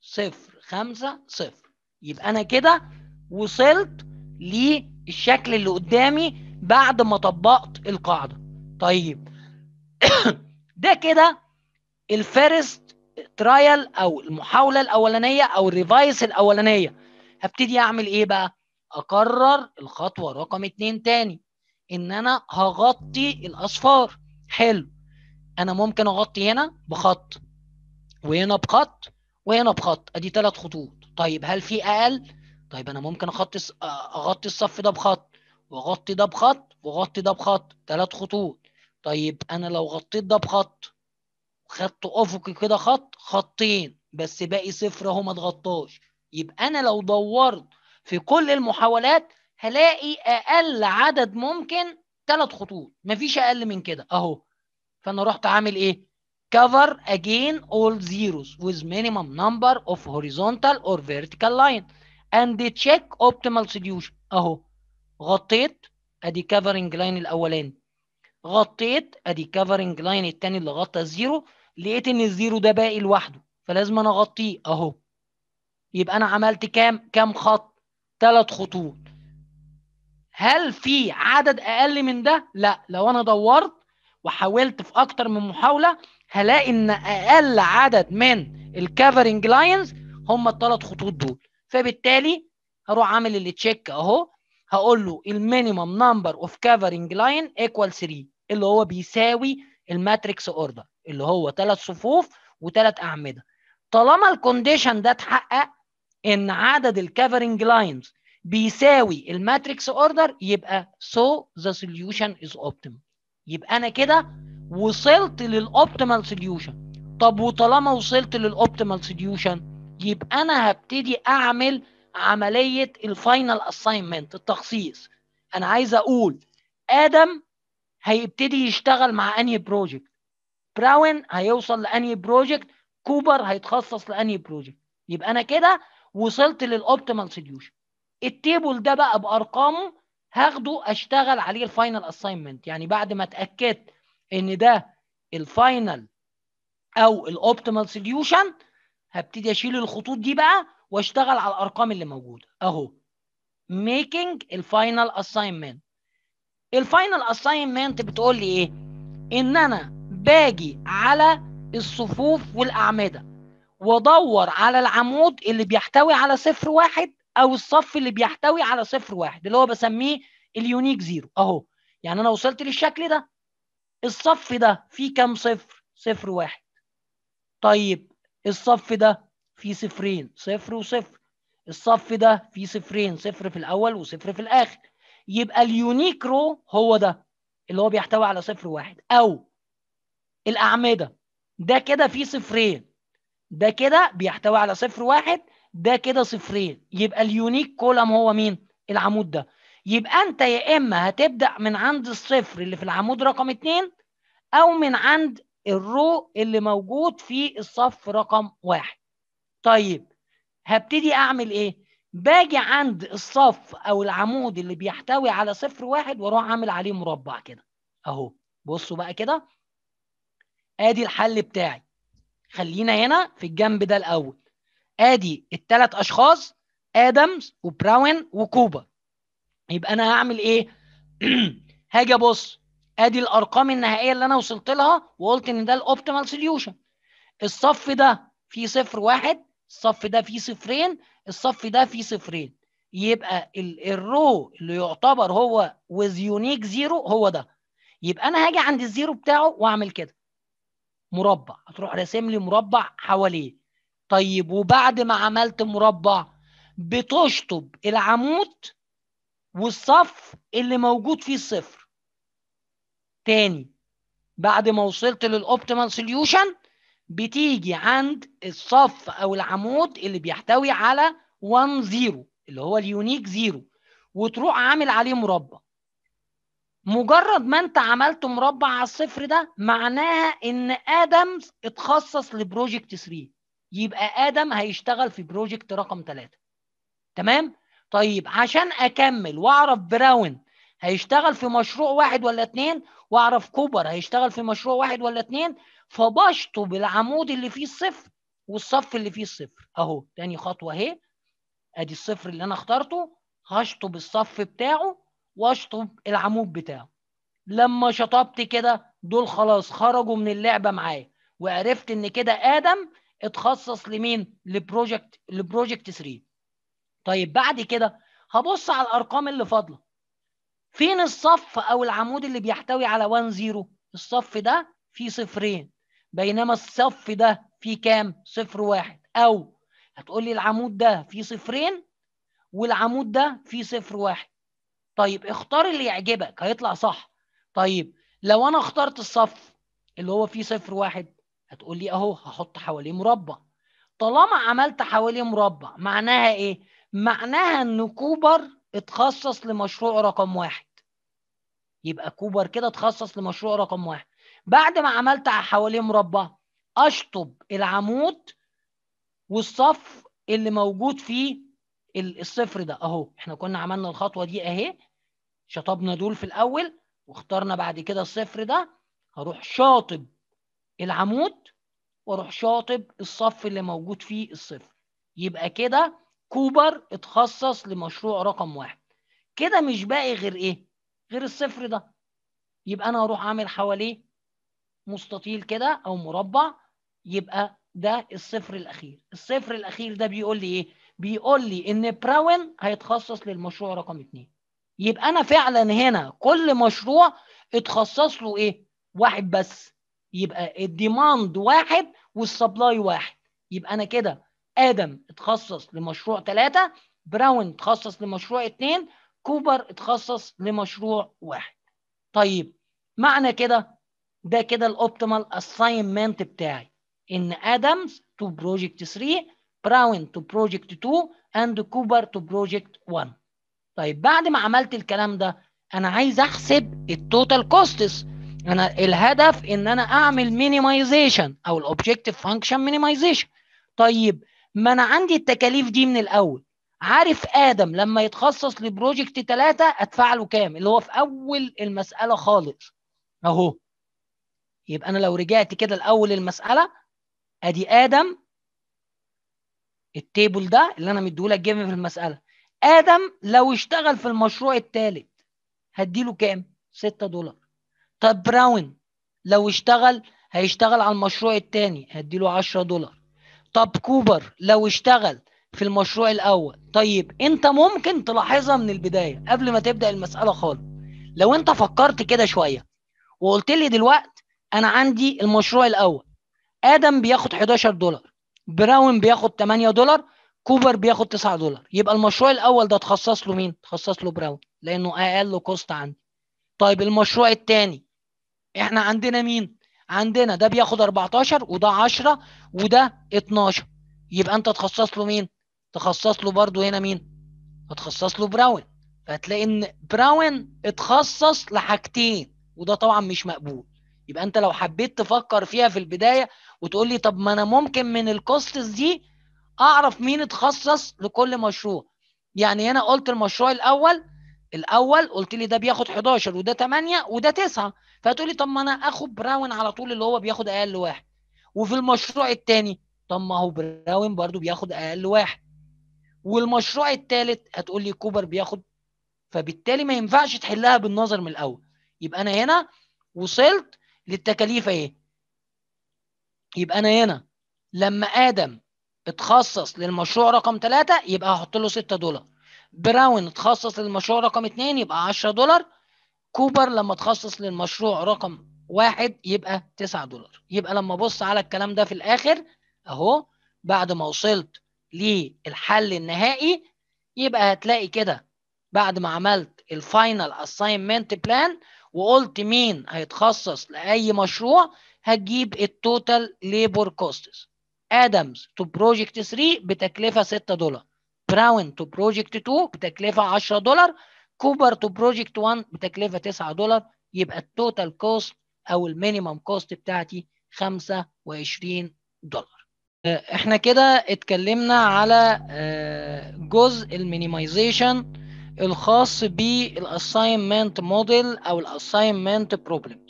صفر خمسه صفر يبقى انا كده وصلت للشكل اللي قدامي بعد ما طبقت القاعده طيب ده كده الفيرست ترايل او المحاوله الاولانيه او الريفايس الاولانيه هبتدي اعمل ايه بقى اقرر الخطوه رقم اتنين تاني ان انا هغطي الاصفار حلو انا ممكن اغطي هنا بخط وهنا بخط وهنا بخط ادي ثلاث خطوط طيب هل في اقل طيب انا ممكن اغطي اغطي الصف ده بخط واغطي ده بخط واغطي ده بخط ثلاث خطوط طيب انا لو غطيت ده بخط خط افقي كده خط خطين بس باقي صفر اهو ما اتغطاش يبقى انا لو دورت في كل المحاولات هلاقي اقل عدد ممكن ثلاث خطوط مفيش اقل من كده اهو فانا رحت عامل ايه cover again all zeros with minimum number of horizontal or vertical line and check optimal solution اهو غطيت ادي كفرنج لاين الاولاني غطيت ادي كفرنج لاين الثاني اللي غطى الزيرو لقيت ان الزيرو ده باقي لوحده فلازم انا اغطيه اهو يبقى انا عملت كام كام خط ثلاث خطوط هل في عدد اقل من ده لا لو انا دورت وحاولت في اكتر من محاوله هلاقي ان اقل عدد من الكفرنج لاينز هم الثلاث خطوط دول فبالتالي هروح عامل التشيك اهو هقول له المينيمم نمبر اوف كفرنج لاين ايكوال 3 اللي هو بيساوي الماتريكس اوردر اللي هو ثلاث صفوف وثلاث اعمده طالما الكونديشن ده اتحقق ان عدد الكفرنج لاينز بيساوي الماتريكس اوردر يبقى سو ذا سوليوشن از اوبتيمال يبقى انا كده وصلت للاوبتيمال سوليوشن طب وطالما وصلت للاوبتيمال سوليوشن يبقى انا هبتدي اعمل عمليه الفاينل اساينمنت التخصيص انا عايز اقول ادم هيبتدي يشتغل مع انهي بروجكت براون هيوصل لانهي بروجكت كوبر هيتخصص لانهي بروجكت يبقى انا كده وصلت للاوبتيمال سوليوشن التيبل ده بقى بارقامه هاخده اشتغل عليه الفاينل اساينمنت يعني بعد ما اتاكدت ان ده الفاينل او الاوبتيمال سوليوشن هبتدي اشيل الخطوط دي بقى واشتغل على الارقام اللي موجوده اهو ميكينج الفاينل اساينمنت الفاينل اساينمنت بتقول لي ايه ان انا باجي على الصفوف والاعمده وادور على العمود اللي بيحتوي على صفر واحد او الصف اللي بيحتوي على صفر واحد اللي هو بسميه اليونيك زيرو اهو يعني انا وصلت للشكل ده الصف ده فيه كام صفر؟ صفر واحد طيب الصف ده فيه صفرين صفر وصفر الصف ده فيه صفرين صفر في الأول وصفر في الآخر يبقى اليونيك رو هو ده اللي هو بيحتوي على صفر واحد أو الأعمدة ده كده فيه صفرين ده كده بيحتوي على صفر واحد ده كده صفرين يبقى اليونيك كولم هو مين؟ العمود ده يبقى انت يا اما هتبدا من عند الصفر اللي في العمود رقم اتنين أو من عند الرو اللي موجود في الصف رقم واحد طيب هبتدي أعمل إيه؟ باجي عند الصف أو العمود اللي بيحتوي على صفر واحد وأروح عامل عليه مربع كده أهو بصوا بقى كده ادي الحل بتاعي خلينا هنا في الجنب ده الاول ادي الثلاث اشخاص ادمز وبراون وكوبا يبقى انا هعمل ايه هاجي ابص ادي الارقام النهائيه اللي انا وصلت لها وقلت ان ده الاوبتيمال سوليوشن الصف ده فيه صفر واحد الصف ده فيه صفرين الصف ده فيه صفرين يبقى الرو اللي يعتبر هو وذ يونيك زيرو هو ده يبقى انا هاجي عند الزيرو بتاعه واعمل كده مربع هتروح راسم لي مربع حواليه طيب وبعد ما عملت مربع بتشطب العمود والصف اللي موجود فيه الصفر تاني بعد ما وصلت للاوبتيمال سوليوشن بتيجي عند الصف او العمود اللي بيحتوي على 1 0 اللي هو اليونيك 0 وتروح عامل عليه مربع مجرد ما انت عملت مربع على الصفر ده معناها ان ادم اتخصص لبروجكت 3 يبقى ادم هيشتغل في بروجكت رقم 3 تمام طيب عشان اكمل واعرف براون هيشتغل في مشروع واحد ولا اتنين واعرف كوبر هيشتغل في مشروع واحد ولا اتنين فبشطب العمود اللي فيه الصفر والصف اللي فيه الصفر اهو تاني خطوه اهي ادي الصفر اللي انا اخترته هشطب الصف بتاعه واشطب العمود بتاعه لما شطبت كده دول خلاص خرجوا من اللعبه معايا وعرفت ان كده ادم اتخصص لمين لبروجكت لبروجكت 3 طيب بعد كده هبص على الارقام اللي فاضله فين الصف او العمود اللي بيحتوي على 1 0 الصف ده فيه صفرين بينما الصف ده فيه كام صفر واحد او هتقول لي العمود ده فيه صفرين والعمود ده فيه صفر واحد طيب اختار اللي يعجبك هيطلع صح طيب لو انا اخترت الصف اللي هو فيه صفر واحد هتقول لي اهو هحط حواليه مربع طالما عملت حواليه مربع معناها ايه معناها ان كوبر اتخصص لمشروع رقم واحد يبقى كوبر كده اتخصص لمشروع رقم واحد بعد ما عملت حواليه مربع اشطب العمود والصف اللي موجود فيه الصفر ده اهو احنا كنا عملنا الخطوه دي اهي شطبنا دول في الاول واخترنا بعد كده الصفر ده هروح شاطب العمود واروح شاطب الصف اللي موجود فيه الصفر يبقى كده كوبر اتخصص لمشروع رقم واحد كده مش باقي غير ايه غير الصفر ده يبقى انا اروح اعمل حواليه مستطيل كده او مربع يبقى ده الصفر الاخير الصفر الاخير ده بيقول لي ايه بيقول لي ان براون هيتخصص للمشروع رقم اتنين يبقى انا فعلا هنا كل مشروع اتخصص له ايه واحد بس يبقى الديماند واحد والسبلاي واحد يبقى انا كده ادم اتخصص لمشروع ثلاثه براون اتخصص لمشروع اثنين كوبر اتخصص لمشروع واحد طيب معنى كده ده كده الاوبتيمال اساينمنت بتاعي ان ادمز تو بروجكت 3 براون تو بروجكت 2 اند كوبر تو بروجكت 1 طيب بعد ما عملت الكلام ده انا عايز احسب التوتال كوستس انا الهدف ان انا اعمل مينيمايزيشن او الاوبجكتيف فانكشن مينيمايزيشن طيب ما انا عندي التكاليف دي من الاول عارف ادم لما يتخصص لبروجكت ثلاثة ادفع له كام اللي هو في اول المسألة خالص اهو يبقى انا لو رجعت كده لاول المسألة ادي ادم التيبل ده اللي انا مديهولك جيم في المسألة ادم لو اشتغل في المشروع الثالث هديله كام 6 دولار طب براون لو اشتغل هيشتغل على المشروع الثاني هديله 10 دولار طب كوبر لو اشتغل في المشروع الاول طيب انت ممكن تلاحظها من البدايه قبل ما تبدا المساله خالص لو انت فكرت كده شويه وقلت لي دلوقتي انا عندي المشروع الاول ادم بياخد 11 دولار براون بياخد 8 دولار كوبر بياخد 9 دولار يبقى المشروع الاول ده تخصص له مين تخصص له براون لانه اقل كوست عندي طيب المشروع الثاني احنا عندنا مين عندنا ده بياخد 14 وده 10 وده 12 يبقى انت تخصص له مين تخصص له برضو هنا مين هتخصص له براون فهتلاقي ان براون اتخصص لحاجتين وده طبعا مش مقبول يبقى انت لو حبيت تفكر فيها في البدايه وتقول لي طب ما انا ممكن من الكوستس دي اعرف مين اتخصص لكل مشروع يعني هنا قلت المشروع الاول الاول قلت لي ده بياخد 11 وده 8 وده 9 فهتقولي طب ما انا اخد براون على طول اللي هو بياخد اقل واحد وفي المشروع الثاني طب ما هو براون برضو بياخد اقل واحد والمشروع الثالث هتقولي كوبر بياخد فبالتالي ما ينفعش تحلها بالنظر من الاول يبقى انا هنا وصلت للتكاليف ايه يبقى انا هنا لما ادم اتخصص للمشروع رقم 3 يبقى هحط له 6 دولار براون اتخصص للمشروع رقم 2 يبقى 10 دولار كوبر لما تخصص للمشروع رقم واحد يبقى 9 دولار يبقى لما ابص على الكلام ده في الاخر اهو بعد ما وصلت للحل النهائي يبقى هتلاقي كده بعد ما عملت الفاينل اساينمنت بلان وقلت مين هيتخصص لاي مشروع هتجيب التوتال ليبر كوستس ادمز تو بروجكت 3 بتكلفه 6 دولار براون تو بروجكت 2 بتكلفه 10 دولار كوبر تو بروجكت 1 بتكلفه 9 دولار يبقى التوتال كوست او المينيمم كوست بتاعتي 25 دولار آه، احنا كده اتكلمنا على آه، جزء المينيمايزيشن الخاص بالاساينمنت موديل او الاساينمنت بروبلم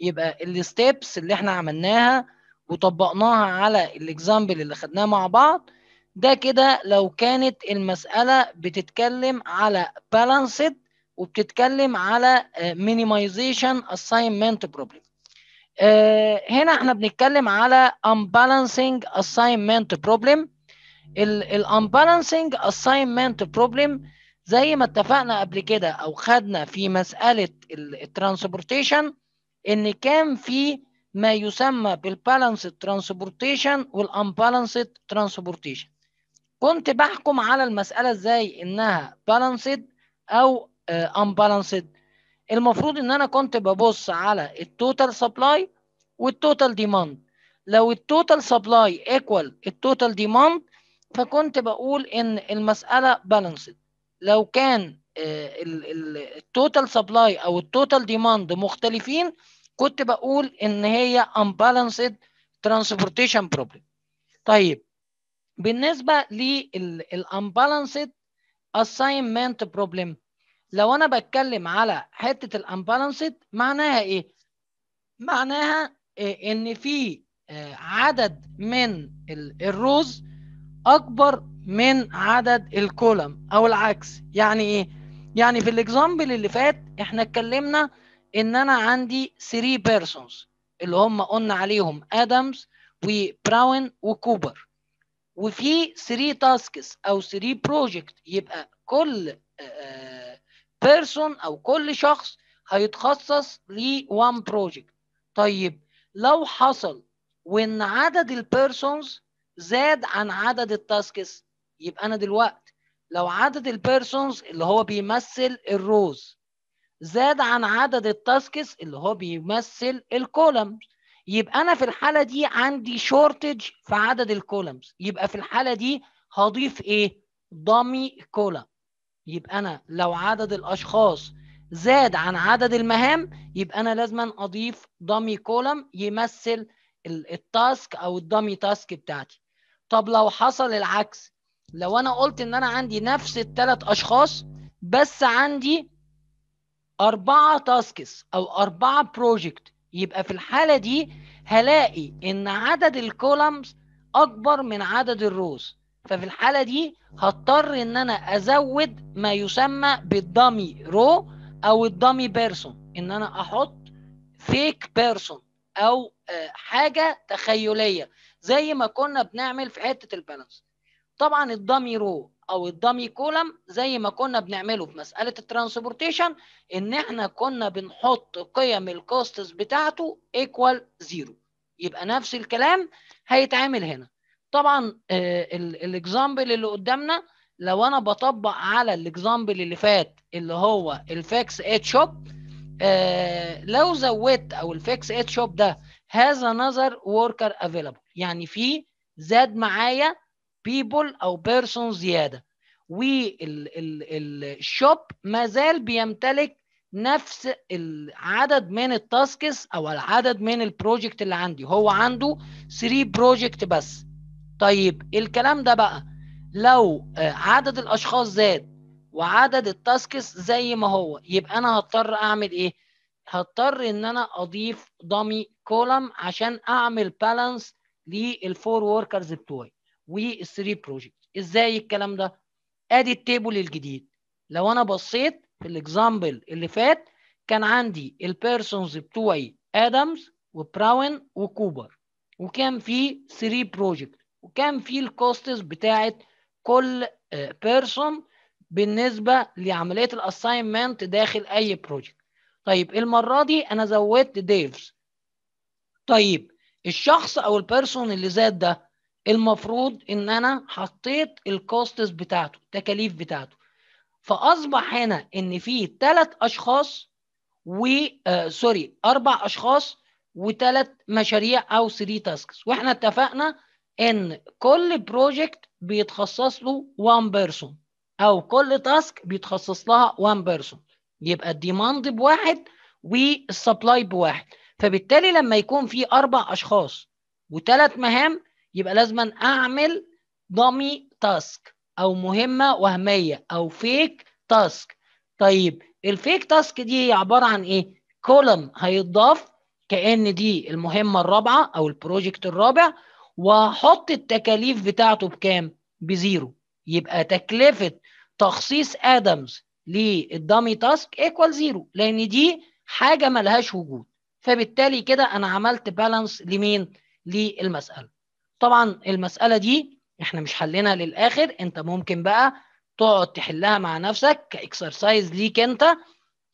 يبقى الستبس اللي احنا عملناها وطبقناها على الاكزامبل اللي خدناه مع بعض ده كده لو كانت المسألة بتتكلم على balanced وبتتكلم على آه، minimization assignment problem آه، هنا احنا بنتكلم على unbalancing assignment problem الunbalancing assignment problem زي ما اتفقنا قبل كده او خدنا في مسألة الترانسبورتيشن ان كان في ما يسمى بالبالانسد ترانسبورتيشن والانبالانسد ترانسبورتيشن كنت بحكم على المسألة ازاي انها بالانسد او امبالانسد آه، المفروض ان انا كنت ببص على التوتال سبلاي والتوتال ديماند لو التوتال سبلاي ايكوال التوتال ديماند فكنت بقول ان المسألة بالانسد لو كان التوتال آه، سبلاي او التوتال ديماند مختلفين كنت بقول ان هي امبالانسد ترانسبورتيشن بروبلم طيب بالنسبه للانبالانسد assignment problem لو انا بتكلم على حته الانبالانسد معناها ايه؟ معناها إيه ان في آه، عدد من الروز اكبر من عدد الكولم او العكس يعني ايه يعني في الاكزامبل اللي فات احنا اتكلمنا ان انا عندي 3 persons اللي هم قلنا عليهم ادمز وبراون وكوبر وفي 3 تاسكس او 3 بروجكت يبقى كل بيرسون آه، آه، او كل شخص هيتخصص ل 1 بروجكت طيب لو حصل وان عدد البيرسونز زاد عن عدد التاسكس يبقى انا دلوقتي لو عدد البيرسونز اللي هو بيمثل الروز زاد عن عدد التاسكس اللي هو بيمثل الكولمز يبقى انا في الحاله دي عندي شورتج في عدد الكولمز يبقى في الحاله دي هضيف ايه ضمي كولم يبقى انا لو عدد الاشخاص زاد عن عدد المهام يبقى انا لازم اضيف ضمي كولم يمثل التاسك او الضمي تاسك بتاعتي طب لو حصل العكس لو انا قلت ان انا عندي نفس الثلاث اشخاص بس عندي أربعة تاسكس أو أربعة بروجكت يبقى في الحالة دي هلاقي ان عدد الكولمز اكبر من عدد الروز ففي الحالة دي هضطر ان انا ازود ما يسمى بالدمي رو او الدامي بيرسون ان انا احط فيك بيرسون او آه، حاجة تخيلية زي ما كنا بنعمل في حتة البالانس طبعا الدامي رو او الدامي كولم زي ما كنا بنعمله في مساله الترانسبورتيشن ان احنا كنا بنحط قيم الكوستس بتاعته ايكوال زيرو يبقى نفس الكلام هيتعمل هنا طبعا آه، الاكزامبل اللي قدامنا لو انا بطبق على الاكزامبل اللي فات اللي هو الفاكس ات شوب آه لو زودت او الفاكس ات شوب ده هذا نظر وركر افيلابل يعني في زاد معايا people او بيرسون زياده والشوب ما زال بيمتلك نفس العدد من التاسكس او العدد من البروجكت اللي عندي هو عنده 3 بروجكت بس طيب الكلام ده بقى لو آه، عدد الاشخاص زاد وعدد التاسكس زي ما هو يبقى انا هضطر اعمل ايه هضطر ان انا اضيف ضمي كولم عشان اعمل بالانس للفور وركرز بتوعي والثري بروجكت ازاي الكلام ده ادي التيبل الجديد لو انا بصيت في الاكزامبل اللي فات كان عندي البيرسونز بتوعي ادمز وبراون وكوبر وكان في 3 بروجكت وكان في الكوستس بتاعه كل بيرسون آه، بالنسبه لعمليه الاساينمنت داخل اي بروجكت طيب المره دي انا زودت ديفز طيب الشخص او البيرسون اللي زاد ده المفروض ان انا حطيت الكوستس بتاعته التكاليف بتاعته فاصبح هنا ان في ثلاث اشخاص و آه سوري اربع اشخاص وثلاث مشاريع او 3 تاسكس واحنا اتفقنا ان كل بروجكت بيتخصص له 1 بيرسون او كل تاسك بيتخصص لها 1 بيرسون يبقى الديماند بواحد والسبلاي بواحد فبالتالي لما يكون في اربع اشخاص وثلاث مهام يبقى لازما اعمل دامي تاسك او مهمه وهميه او فيك تاسك طيب الفيك تاسك دي هي عباره عن ايه كولم هيتضاف كان دي المهمه الرابعه او البروجكت الرابع واحط التكاليف بتاعته بكام بزيرو يبقى تكلفه تخصيص ادمز للدامي تاسك ايكوال زيرو لان دي حاجه ملهاش وجود فبالتالي كده انا عملت بالانس لمين للمساله طبعا المساله دي احنا مش حلينا للاخر انت ممكن بقى تقعد تحلها مع نفسك كاكسرسايز ليك انت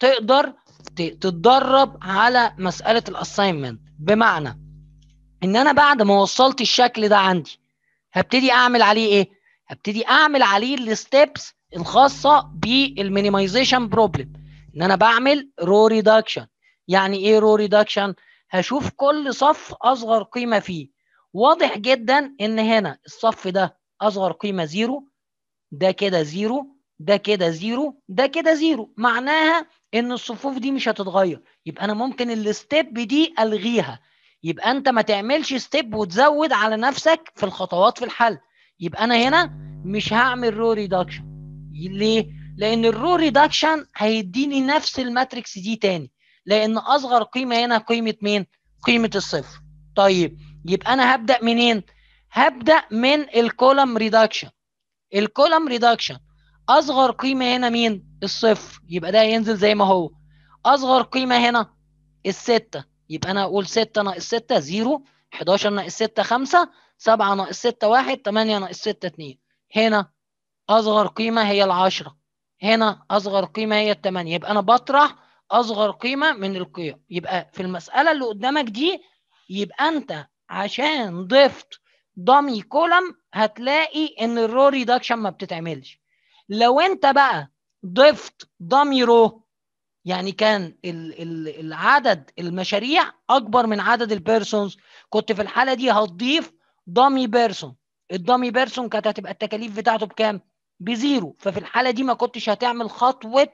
تقدر تتدرب على مساله الاساينمنت بمعنى ان انا بعد ما وصلت الشكل ده عندي هبتدي اعمل عليه ايه هبتدي اعمل عليه الستبس الخاصه بالمينيمايزيشن بروبلم ان انا بعمل رو ريدكشن يعني ايه رو ريدكشن هشوف كل صف اصغر قيمه فيه واضح جدا ان هنا الصف ده اصغر قيمه زيرو ده كده زيرو ده كده زيرو ده كده زيرو معناها ان الصفوف دي مش هتتغير يبقى انا ممكن الستيب دي الغيها يبقى انت ما تعملش ستيب وتزود على نفسك في الخطوات في الحل يبقى انا هنا مش هعمل رو ريدكشن ليه لان الرو ريدكشن هيديني نفس الماتريكس دي تاني لان اصغر قيمه هنا قيمه مين قيمه الصفر طيب يبقى انا هبدا منين هبدا من الكولم ريدكشن الكولم ريدكشن اصغر قيمه هنا مين الصفر يبقى ده هينزل زي ما هو اصغر قيمه هنا الستة يبقى انا اقول 6 ناقص 6 زيرو 11 ناقص 6 5 7 ناقص 6 1 8 ناقص 6 2 هنا اصغر قيمه هي العشرة هنا اصغر قيمه هي الثمانية يبقى انا بطرح اصغر قيمه من القيم يبقى في المساله اللي قدامك دي يبقى انت عشان ضفت دامي كولم هتلاقي ان الرو ريدكشن ما بتتعملش لو انت بقى ضفت دامي رو يعني كان العدد المشاريع اكبر من عدد البيرسونز كنت في الحاله دي هتضيف دامي بيرسون الدامي بيرسون كانت هتبقى التكاليف بتاعته بكام بزيرو ففي الحاله دي ما كنتش هتعمل خطوه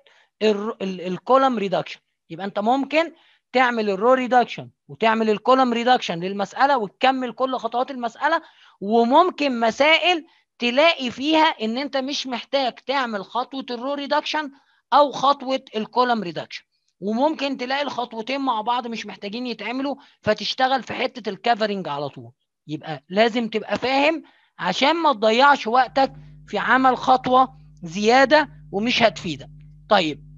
الكولم ريدكشن يبقى انت ممكن تعمل الرو ريدكشن وتعمل الكولم ريدكشن للمساله وتكمل كل خطوات المساله وممكن مسائل تلاقي فيها ان انت مش محتاج تعمل خطوه الرو ريدكشن او خطوه الكولم ريدكشن وممكن تلاقي الخطوتين مع بعض مش محتاجين يتعملوا فتشتغل في حته الكفرنج على طول يبقى لازم تبقى فاهم عشان ما تضيعش وقتك في عمل خطوه زياده ومش هتفيدك طيب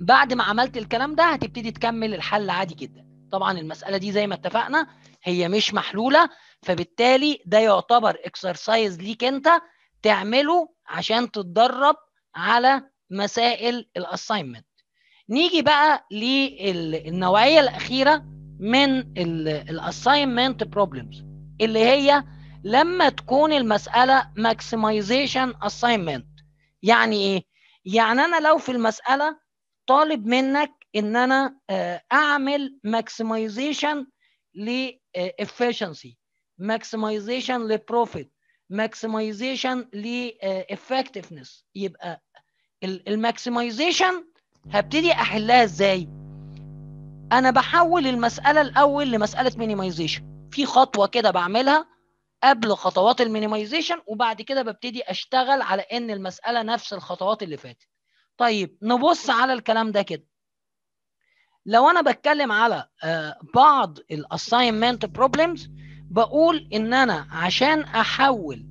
بعد ما عملت الكلام ده هتبتدي تكمل الحل عادي جدا طبعا المساله دي زي ما اتفقنا هي مش محلوله فبالتالي ده يعتبر اكسرسايز ليك انت تعمله عشان تتدرب على مسائل الاساينمنت نيجي بقى للنوعيه الاخيره من الاساينمنت بروبلمز اللي هي لما تكون المساله ماكسمايزيشن اساينمنت يعني ايه يعني انا لو في المساله طالب منك ان انا آه، اعمل ماكسمايزيشن لافشنسي ماكسمايزيشن لبروفيت ماكسمايزيشن لافكتفنس يبقى الماكسمايزيشن هبتدي احلها ازاي انا بحول المساله الاول لمساله مينيمايزيشن في خطوه كده بعملها قبل خطوات المينيمايزيشن وبعد كده ببتدي اشتغل على ان المساله نفس الخطوات اللي فاتت طيب نبص على الكلام ده كده لو انا بتكلم على آه، بعض الاساينمنت بروبلمز بقول ان انا عشان احول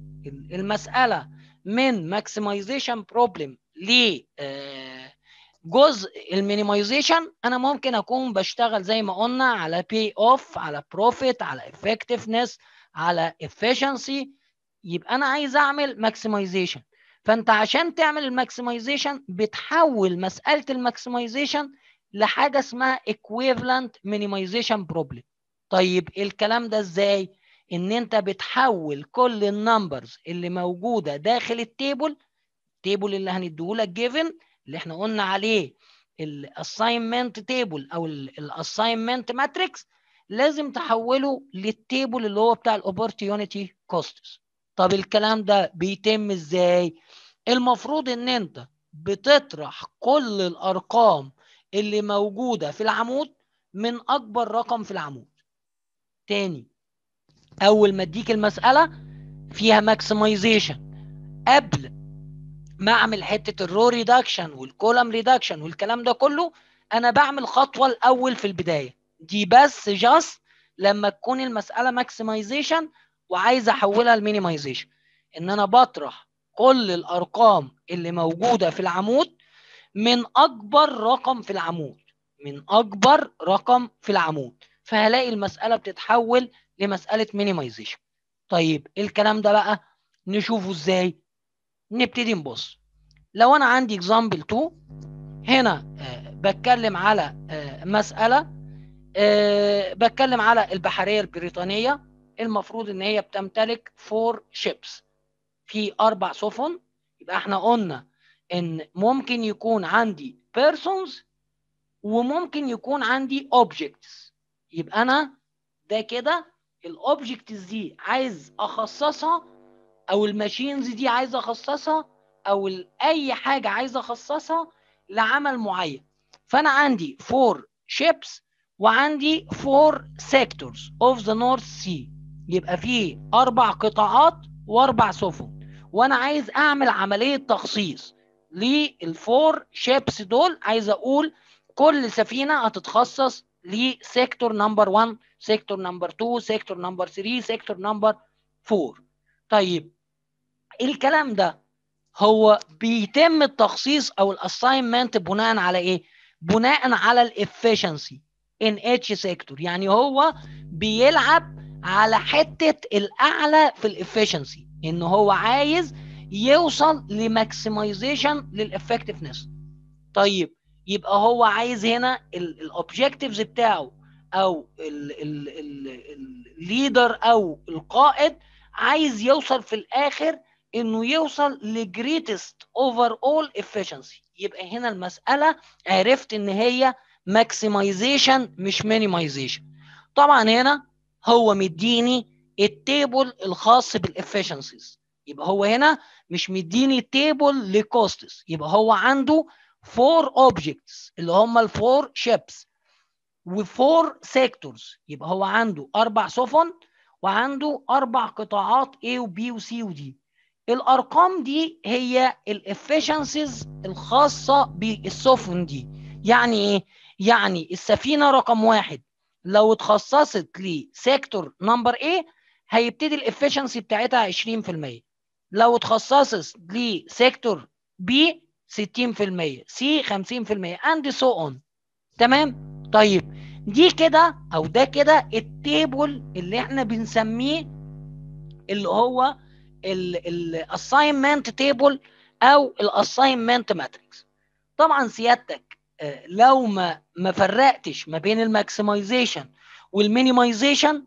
المساله من ماكسمايزيشن بروبلم ل آه، جزء المينيمايزيشن انا ممكن اكون بشتغل زي ما قلنا على بي اوف على بروفيت على افكتفنس على افشنسي يبقى انا عايز اعمل ماكسمايزيشن فانت عشان تعمل الماكسمايزيشن بتحول مساله الماكسمايزيشن لحاجه اسمها equivalent minimization problem طيب الكلام ده ازاي ان انت بتحول كل النمبرز اللي موجوده داخل التيبل التيبل اللي هنديهولك جيفن اللي احنا قلنا عليه الاساينمنت تيبل او الاساينمنت ماتريكس لازم تحوله للتيبل اللي هو بتاع الاوبورتيونيتي كوستس طب الكلام ده بيتم ازاي المفروض ان انت بتطرح كل الارقام اللي موجوده في العمود من اكبر رقم في العمود تاني اول ما اديك المساله فيها ماكسمايزيشن قبل ما اعمل حته الرو ريدكشن والكولم ريدكشن والكلام ده كله انا بعمل خطوه الاول في البدايه دي بس جاست لما تكون المساله ماكسمايزيشن وعايز احولها لمينيمايزيشن ان انا بطرح كل الارقام اللي موجوده في العمود من اكبر رقم في العمود من اكبر رقم في العمود فهلاقي المساله بتتحول لمساله مينيمايزيشن طيب الكلام ده بقى نشوفه ازاي نبتدي نبص لو انا عندي اكزامبل 2 هنا آه، بتكلم على آه، مساله آه، بتكلم على البحريه البريطانيه المفروض ان هي بتمتلك فور شيبس في اربع سفن يبقى احنا قلنا ان ممكن يكون عندي بيرسونز وممكن يكون عندي اوبجكتس يبقى انا ده كده الاوبجكتس دي عايز اخصصها او الماشينز دي عايز اخصصها او اي حاجه عايز اخصصها لعمل معين فانا عندي فور شيبس وعندي فور سيكتورز اوف ذا نورث سي يبقى فيه اربع قطاعات واربع سفن وانا عايز اعمل عمليه تخصيص للفور شيبس دول عايز اقول كل سفينه هتتخصص لسيكتور نمبر 1 سيكتور نمبر 2 سيكتور نمبر 3 سيكتور نمبر 4 طيب الكلام ده هو بيتم التخصيص او الاساينمنت بناء على ايه بناء على الافشنسي ان اتش سيكتور يعني هو بيلعب على حته الاعلى في الافشنسي ان هو عايز يوصل لماكسمايزيشن للافكتفنس طيب يبقى هو عايز هنا الاوبجكتيفز بتاعه او الليدر او القائد عايز يوصل في الاخر انه يوصل لجريتست اوفر اول افشنسي يبقى هنا المساله عرفت ان هي ماكسمايزيشن مش مينيمايزيشن طبعا هنا هو مديني التيبل الخاص بالافشنسيز يبقى هو هنا مش مديني تيبل لكوستس يبقى هو عنده فور اوبجكتس اللي هم الفور شيبس وفور سيكتورز يبقى هو عنده اربع سفن وعنده اربع قطاعات A و B و C و D الارقام دي هي الافشنسيز الخاصه بالسفن دي يعني ايه يعني السفينه رقم واحد لو اتخصصت لسيكتور نمبر A هيبتدي الافشنسي بتاعتها 20% لو اتخصصت لسيكتور B 60% سي 50% اند سو اون تمام طيب دي كده او ده كده التيبل اللي احنا بنسميه اللي هو الاساينمنت تيبل او الاساينمنت ماتريكس طبعا سيادتك لو ما ما فرقتش ما بين الماكسمايزيشن والمينيمايزيشن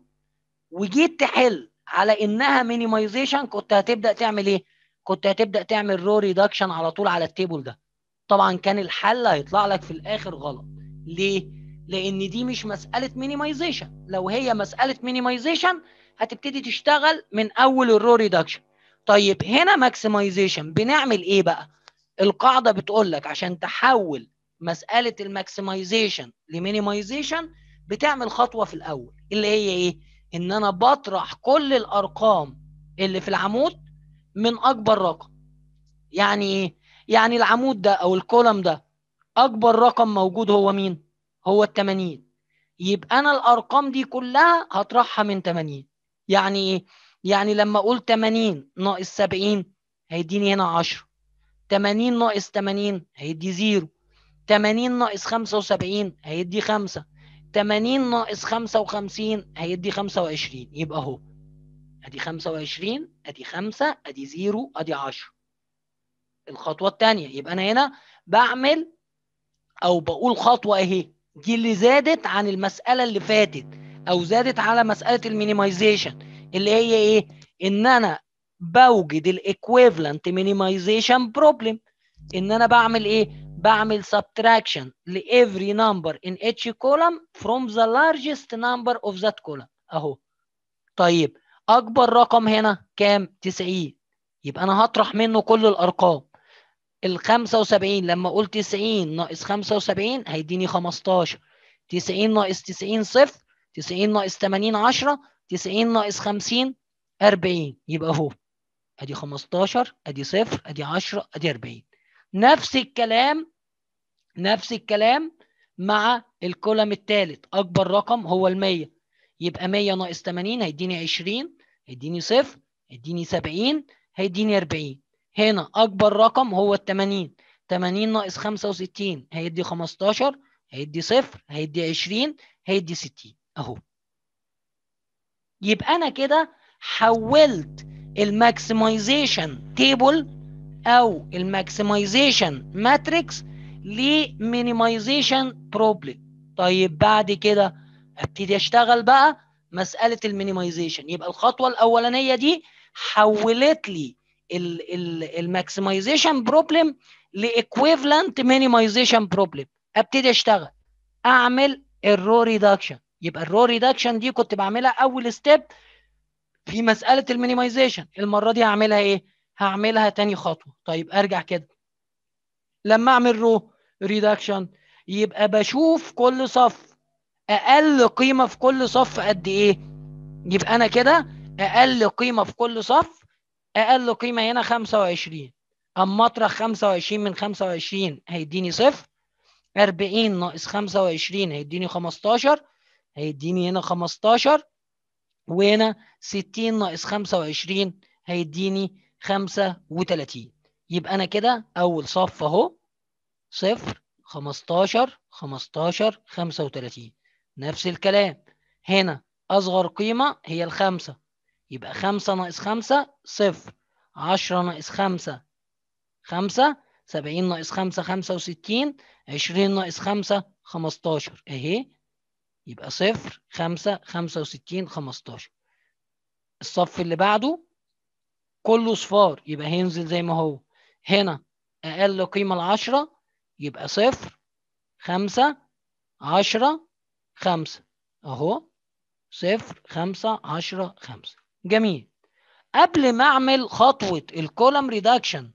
وجيت تحل على انها مينيمايزيشن كنت هتبدا تعمل ايه؟ كنت هتبدا تعمل رو ريدكشن على طول على التيبل ده. طبعا كان الحل هيطلع لك في الاخر غلط. ليه؟ لان دي مش مساله مينيمايزيشن، لو هي مساله مينيمايزيشن هتبتدي تشتغل من اول الرو ريدكشن. طيب هنا ماكسمايزيشن بنعمل ايه بقى؟ القاعده بتقول لك عشان تحول مساله الماكسمايزيشن لمينيمايزيشن بتعمل خطوه في الاول اللي هي ايه؟ ان انا بطرح كل الارقام اللي في العمود من اكبر رقم. يعني ايه؟ يعني العمود ده او الكولم ده اكبر رقم موجود هو مين؟ هو ال 80 يبقى انا الارقام دي كلها هطرحها من 80 يعني ايه؟ يعني لما اقول 80 ناقص 70 هيديني هنا 10 80 ناقص 80 هيدي 0 80 ناقص 75 هيدي 5 80 ناقص 55 هيدي 25 يبقى اهو ادي 25 ادي 5 ادي 0 ادي 10 الخطوه الثانيه يبقى انا هنا بعمل او بقول خطوه اهي دي اللي زادت عن المساله اللي فاتت او زادت على مساله المينيمايزيشن اللي هي ايه ان انا بوجد الايكويفالنت مينيمايزيشن بروبلم ان انا بعمل ايه بعمل subtraction ل every number in each column from the largest number of that column اهو طيب اكبر رقم هنا كام 90 يبقى انا هطرح منه كل الارقام ال 75 لما اقول 90 ناقص 75 هيديني 15 90 ناقص 90 صفر 90 ناقص 80 10 90 ناقص 50 40 يبقى اهو ادي 15 ادي صفر ادي 10 ادي 40 نفس الكلام نفس الكلام مع الكولم الثالث اكبر رقم هو ال 100 يبقى 100 ناقص 80 هيديني 20 هيديني صفر هيديني 70 هيديني 40 هنا اكبر رقم هو ال 80 80 ناقص 65 هيدي 15 هيدي صفر هيدي 20 هيدي 60 اهو يبقى انا كده حولت الماكسمايزيشن تيبل او الماكسمايزيشن ماتريكس لمينيمايزيشن بروبلم طيب بعد كده ابتدي اشتغل بقى مساله المينيمايزيشن يبقى الخطوه الاولانيه دي حولت لي الماكسمايزيشن بروبلم لايكويفالنت مينيمايزيشن بروبلم ابتدي اشتغل اعمل الرو ريدكشن يبقى الرو ريدكشن دي كنت بعملها اول ستيب في مساله المينيمايزيشن المره دي هعملها ايه هعملها تاني خطوه طيب ارجع كده لما اعمل رو ريدكشن يبقى بشوف كل صف اقل قيمه في كل صف قد ايه يبقى انا كده اقل قيمه في كل صف اقل قيمه هنا 25 اما اطرح 25 من 25 هيديني صفر 40 ناقص 25 هيديني 15 هيديني هنا 15 وهنا 60 ناقص 25 هيديني 35 يبقى انا كده اول صف اهو 0 15 15 35 نفس الكلام هنا اصغر قيمه هي الخمسه يبقى 5 ناقص 5 0 10 ناقص 5 5 70 ناقص 5 65 20 ناقص 5 15 اهي يبقى 0 5 65 15 الصف اللي بعده كله صفار يبقى هينزل زي ما هو هنا اقل قيمه العشرة يبقى صفر خمسة عشرة خمسة اهو صفر خمسة عشرة خمسة جميل قبل ما اعمل خطوة الكولم ريدكشن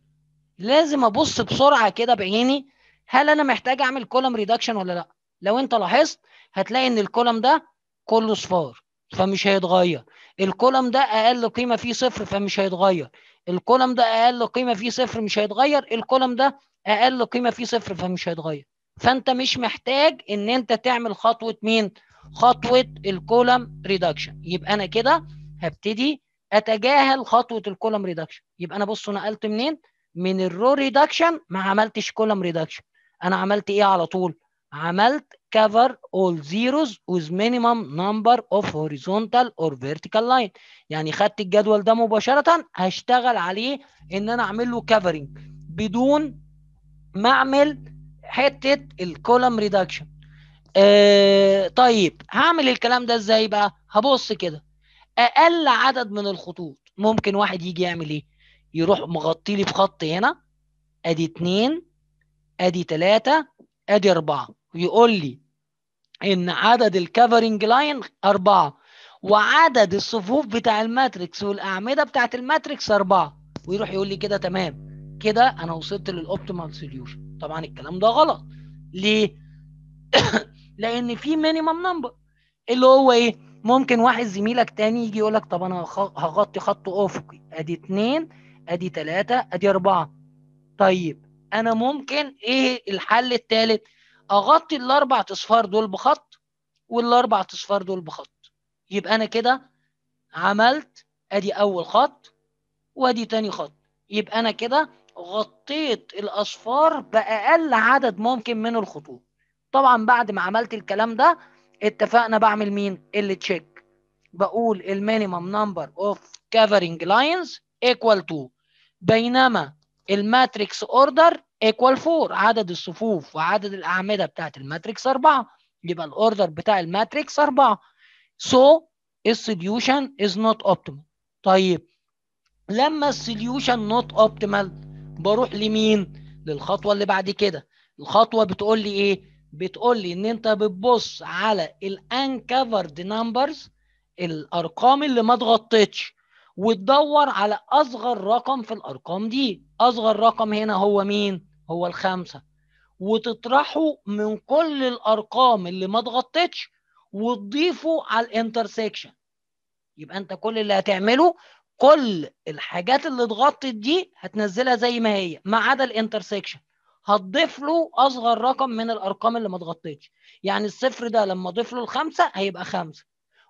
لازم ابص بسرعة كده بعيني هل انا محتاج اعمل كولم ريدكشن ولا لا لو انت لاحظت هتلاقي ان الكولم ده كله صفار فمش هيتغير الكولم ده اقل قيمه فيه صفر فمش هيتغير الكولم ده اقل قيمه فيه صفر مش هيتغير الكولم ده اقل قيمه فيه صفر فمش هيتغير فانت مش محتاج ان انت تعمل خطوه مين خطوه الكولم ريدكشن يبقى انا كده هبتدي اتجاهل خطوه الكولم ريدكشن يبقى انا بصوا نقلت منين من الرو ريدكشن ما عملتش كولم ريدكشن انا عملت ايه على طول عملت cover all zeros with minimum number of horizontal or vertical line يعني خدت الجدول ده مباشرة هشتغل عليه ان انا اعمل له covering بدون ما اعمل حتة الكولم ريدكشن آه طيب هعمل الكلام ده ازاي بقى هبص كده اقل عدد من الخطوط ممكن واحد يجي يعمل ايه يروح مغطي لي بخط هنا ادي اتنين ادي تلاتة ادي اربعة ويقول لي ان عدد الكفرنج لاين اربعه وعدد الصفوف بتاع الماتريكس والاعمده بتاعت الماتريكس اربعه ويروح يقول لي كده تمام كده انا وصلت للاوبتيمال سوليوشن طبعا الكلام ده غلط ليه؟ لان في مينيمم نمبر اللي هو ايه؟ ممكن واحد زميلك تاني يجي يقول لك طب انا هغطي خط افقي ادي اتنين ادي تلاته ادي اربعه طيب انا ممكن ايه الحل الثالث اغطي الاربع اصفار دول بخط والاربع اصفار دول بخط يبقى انا كده عملت ادي اول خط وادي تاني خط يبقى انا كده غطيت الاصفار باقل عدد ممكن من الخطوط طبعا بعد ما عملت الكلام ده اتفقنا بعمل مين اللي تشيك بقول المينيمم نمبر اوف كفرنج لاينز ايكوال تو بينما الماتريكس اوردر ايكوال 4 عدد الصفوف وعدد الاعمده بتاعه الماتريكس 4 يبقى الاوردر بتاع الماتريكس 4 سو السوليوشن از نوت اوبتيمال طيب لما السوليوشن نوت اوبتيمال بروح لمين للخطوه اللي بعد كده الخطوه بتقول لي ايه بتقول لي ان انت بتبص على الانكفرد نمبرز الارقام اللي ما اتغطتش وتدور على اصغر رقم في الارقام دي اصغر رقم هنا هو مين هو الخمسة وتطرحه من كل الارقام اللي ما اتغطتش وتضيفه على الانترسكشن يبقى انت كل اللي هتعمله كل الحاجات اللي اتغطت دي هتنزلها زي ما هي ما عدا الانترسكشن هتضيف له اصغر رقم من الارقام اللي ما اتغطتش يعني الصفر ده لما اضيف له الخمسه هيبقى خمسه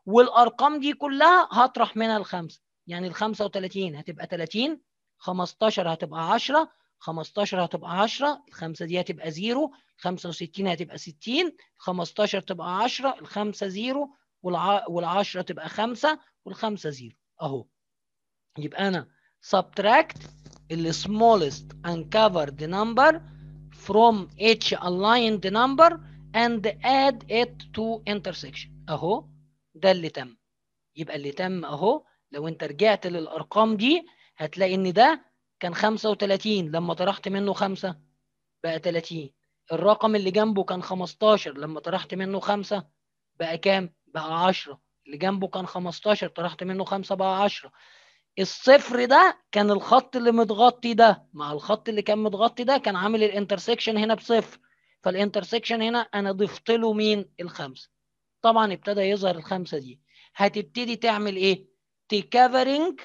والارقام دي كلها هطرح منها الخمسه يعني ال 35 هتبقى 30 15 هتبقى 10 15 هتبقى 10 الخمسة دي هتبقى 0 65 هتبقى 60 15 تبقى 10 الخمسة 0 والعشرة تبقى 5 والخمسة 0 اهو يبقى انا subtract ال smallest uncovered number from each aligned number and add it to intersection اهو ده اللي تم يبقى اللي تم اهو لو انت رجعت للارقام دي هتلاقي ان ده كان 35 لما طرحت منه 5 بقى 30 الرقم اللي جنبه كان 15 لما طرحت منه 5 بقى كام بقى 10 اللي جنبه كان 15 طرحت منه 5 بقى 10 الصفر ده كان الخط اللي متغطي ده مع الخط اللي كان متغطي ده كان عامل الانترسكشن هنا بصفر فالانترسكشن هنا انا ضفت له مين الخمسه طبعا ابتدى يظهر الخمسه دي هتبتدي تعمل ايه تكفرنج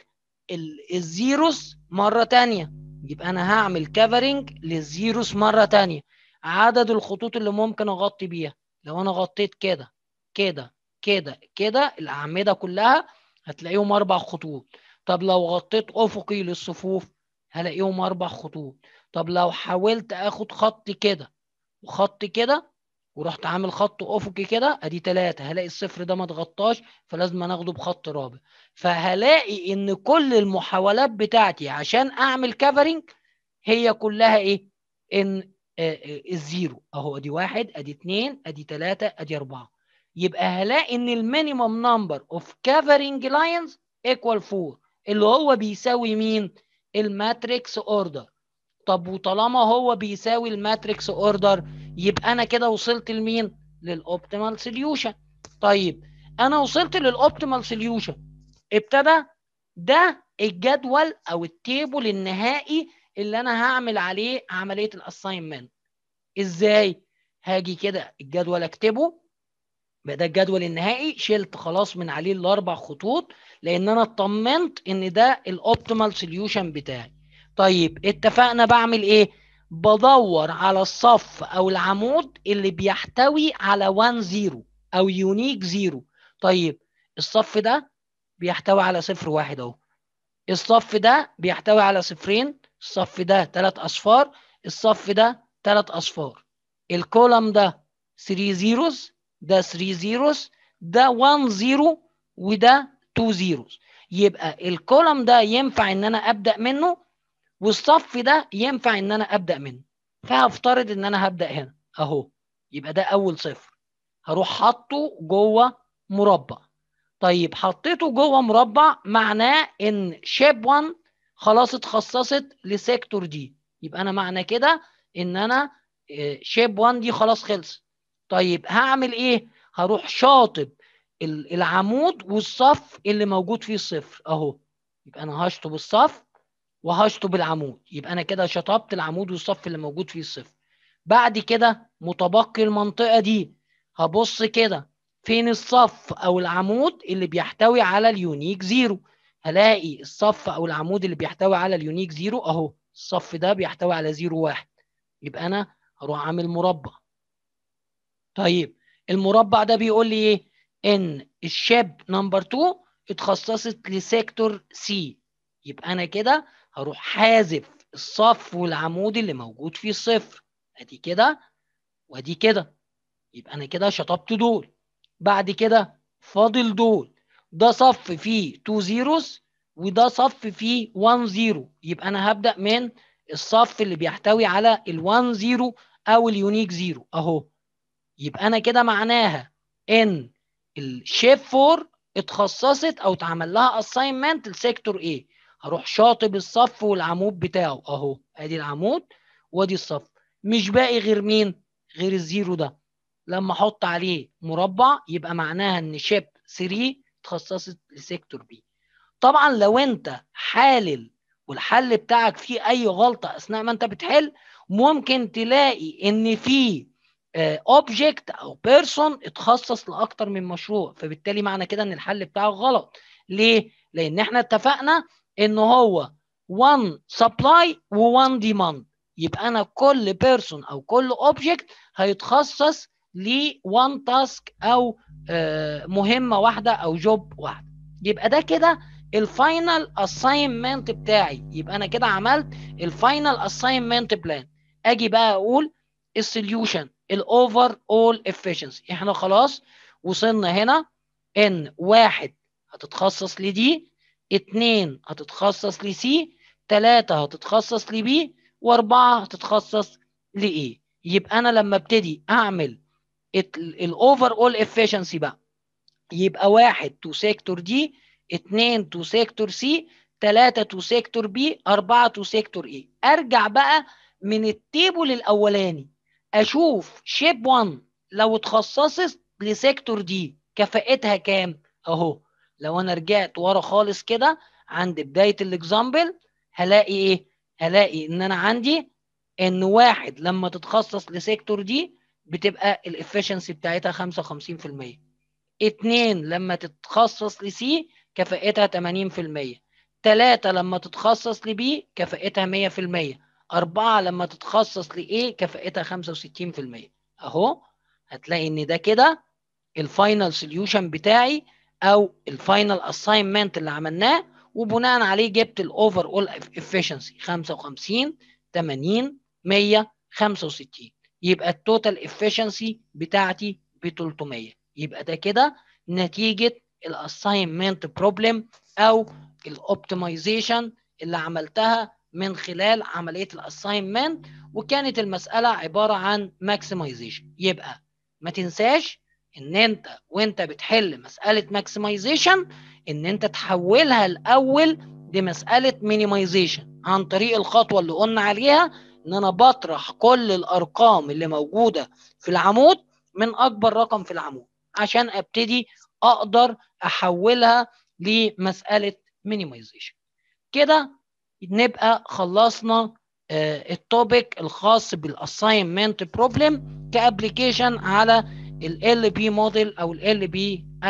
الزيروس مرة ثانيه يبقى أنا هعمل كفرنج للزيروس مرة ثانيه عدد الخطوط اللي ممكن أغطي بيها لو أنا غطيت كده كده كده كده الأعمدة كلها هتلاقيهم أربع خطوط طب لو غطيت أفقي للصفوف هلاقيهم أربع خطوط طب لو حاولت آخد خط كده وخط كده ورحت عامل خط افقي كده ادي ثلاثه هلاقي الصفر ده ما اتغطاش فلازم اخده بخط رابع فهلاقي ان كل المحاولات بتاعتي عشان اعمل كفرنج هي كلها ايه؟ ان آه، آه، الزيرو اهو ادي واحد ادي اثنين ادي ثلاثه ادي اربعه يبقى هلاقي ان المينيمم نمبر اوف كفرنج لاينز ايكوال 4 اللي هو بيساوي مين؟ الماتريكس اوردر طب وطالما هو بيساوي الماتريكس اوردر يبقى انا كده وصلت لمين للاوبتيمال سوليوشن طيب انا وصلت للاوبتيمال سوليوشن ابتدى ده الجدول او التيبل النهائي اللي انا هعمل عليه عمليه الاساينمنت ازاي هاجي كده الجدول اكتبه ده الجدول النهائي شلت خلاص من عليه الاربع خطوط لان انا اطمنت ان ده الاوبتيمال سوليوشن بتاعي طيب اتفقنا بعمل ايه بدور على الصف او العمود اللي بيحتوي على 1 0 او يونيك 0 طيب الصف ده بيحتوي على صفر واحد اهو الصف ده بيحتوي على صفرين الصف ده ثلاث اصفار الصف ده ثلاث اصفار الكولم ده 3 زيروز ده 3 زيروز ده 1 0 وده 2 زيروز يبقى الكولم ده ينفع ان انا ابدا منه والصف ده ينفع ان انا ابدا منه فهفترض ان انا هبدا هنا اهو يبقى ده اول صفر هروح حاطه جوه مربع طيب حطيته جوه مربع معناه ان شيب 1 خلاص اتخصصت لسيكتور دي يبقى انا معنى كده ان انا شيب آه، 1 دي خلاص خلصت طيب هعمل ايه هروح شاطب العمود والصف اللي موجود فيه الصفر اهو يبقى انا هشطب الصف وهشطب العمود يبقى انا كده شطبت العمود والصف اللي موجود فيه الصفر بعد كده متبقي المنطقه دي هبص كده فين الصف او العمود اللي بيحتوي على اليونيك زيرو هلاقي الصف او العمود اللي بيحتوي على اليونيك زيرو اهو الصف ده بيحتوي على زيرو واحد يبقى انا هروح عامل مربع طيب المربع ده بيقول لي ايه ان الشاب نمبر 2 اتخصصت لسيكتور سي يبقى انا كده هروح حازف الصف والعمود اللي موجود فيه الصفر ادي كده وادي كده يبقى انا كده شطبت دول بعد كده فاضل دول ده صف فيه 2 زيروز وده صف فيه 1 زيرو يبقى انا هبدا من الصف اللي بيحتوي على ال1 زيرو او اليونيك زيرو اهو يبقى انا كده معناها ان الشيب 4 اتخصصت او اتعمل لها اساينمنت لسيكتور A هروح شاطب الصف والعمود بتاعه اهو ادي العمود وادي الصف مش باقي غير مين غير الزيرو ده لما احط عليه مربع يبقى معناها ان شيب 3 اتخصصت لسيكتور بي طبعا لو انت حالل والحل بتاعك فيه اي غلطه اثناء ما انت بتحل ممكن تلاقي ان في اوبجكت آه، او بيرسون اتخصص لاكتر من مشروع فبالتالي معنى كده ان الحل بتاعك غلط ليه لان احنا اتفقنا ان هو one supply و1 demand يبقى انا كل بيرسون او كل اوبجكت هيتخصص ل1 تاسك او آه، مهمه واحده او جوب واحده يبقى ده كده الفاينل اساينمنت بتاعي يبقى انا كده عملت الفاينل اساينمنت بلان اجي بقى اقول السوليوشن الاوفر اول افشنسي احنا خلاص وصلنا هنا ان واحد هتتخصص لدي اتنين هتتخصص لسي تلاتة هتتخصص لبي واربعة هتتخصص A. يبقى انا لما ابتدي اعمل الاوفر اول efficiency بقى يبقى واحد تو سيكتور دي اتنين تو سيكتور سي تلاتة تو سيكتور بي أربعة تو سيكتور اي ارجع بقى من التيبل الاولاني اشوف شيب 1 لو اتخصصت لسيكتور دي كفائتها كام اهو لو انا رجعت ورا خالص كده عند بدايه الاكزامبل هلاقي ايه هلاقي ان انا عندي ان واحد لما تتخصص لسيكتور دي بتبقى الافشنسي بتاعتها 55% اتنين لما تتخصص لسي كفائتها 80% تلاتة لما تتخصص لبي كفائتها 100% أربعة لما تتخصص لإيه كفائتها 65% أهو هتلاقي إن ده كده الفاينل سوليوشن بتاعي او الفاينل اساينمنت اللي عملناه وبناء عليه جبت الاوفر اول افشنسي 55 80 165 يبقى التوتال افشنسي بتاعتي ب 300 يبقى ده كده نتيجه الاساينمنت بروبلم او الاوبتمايزيشن اللي عملتها من خلال عمليه الاساينمنت وكانت المساله عباره عن ماكسمايزيشن يبقى ما تنساش ان انت وانت بتحل مساله ماكسمايزيشن ان انت تحولها الاول لمساله مينيمايزيشن عن طريق الخطوه اللي قلنا عليها ان انا بطرح كل الارقام اللي موجوده في العمود من اكبر رقم في العمود عشان ابتدي اقدر احولها لمساله مينيمايزيشن كده نبقى خلصنا آه، التوبيك الخاص بالاساينمنت بروبلم كابلكيشن على ال LP model او ال LP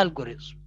algorithm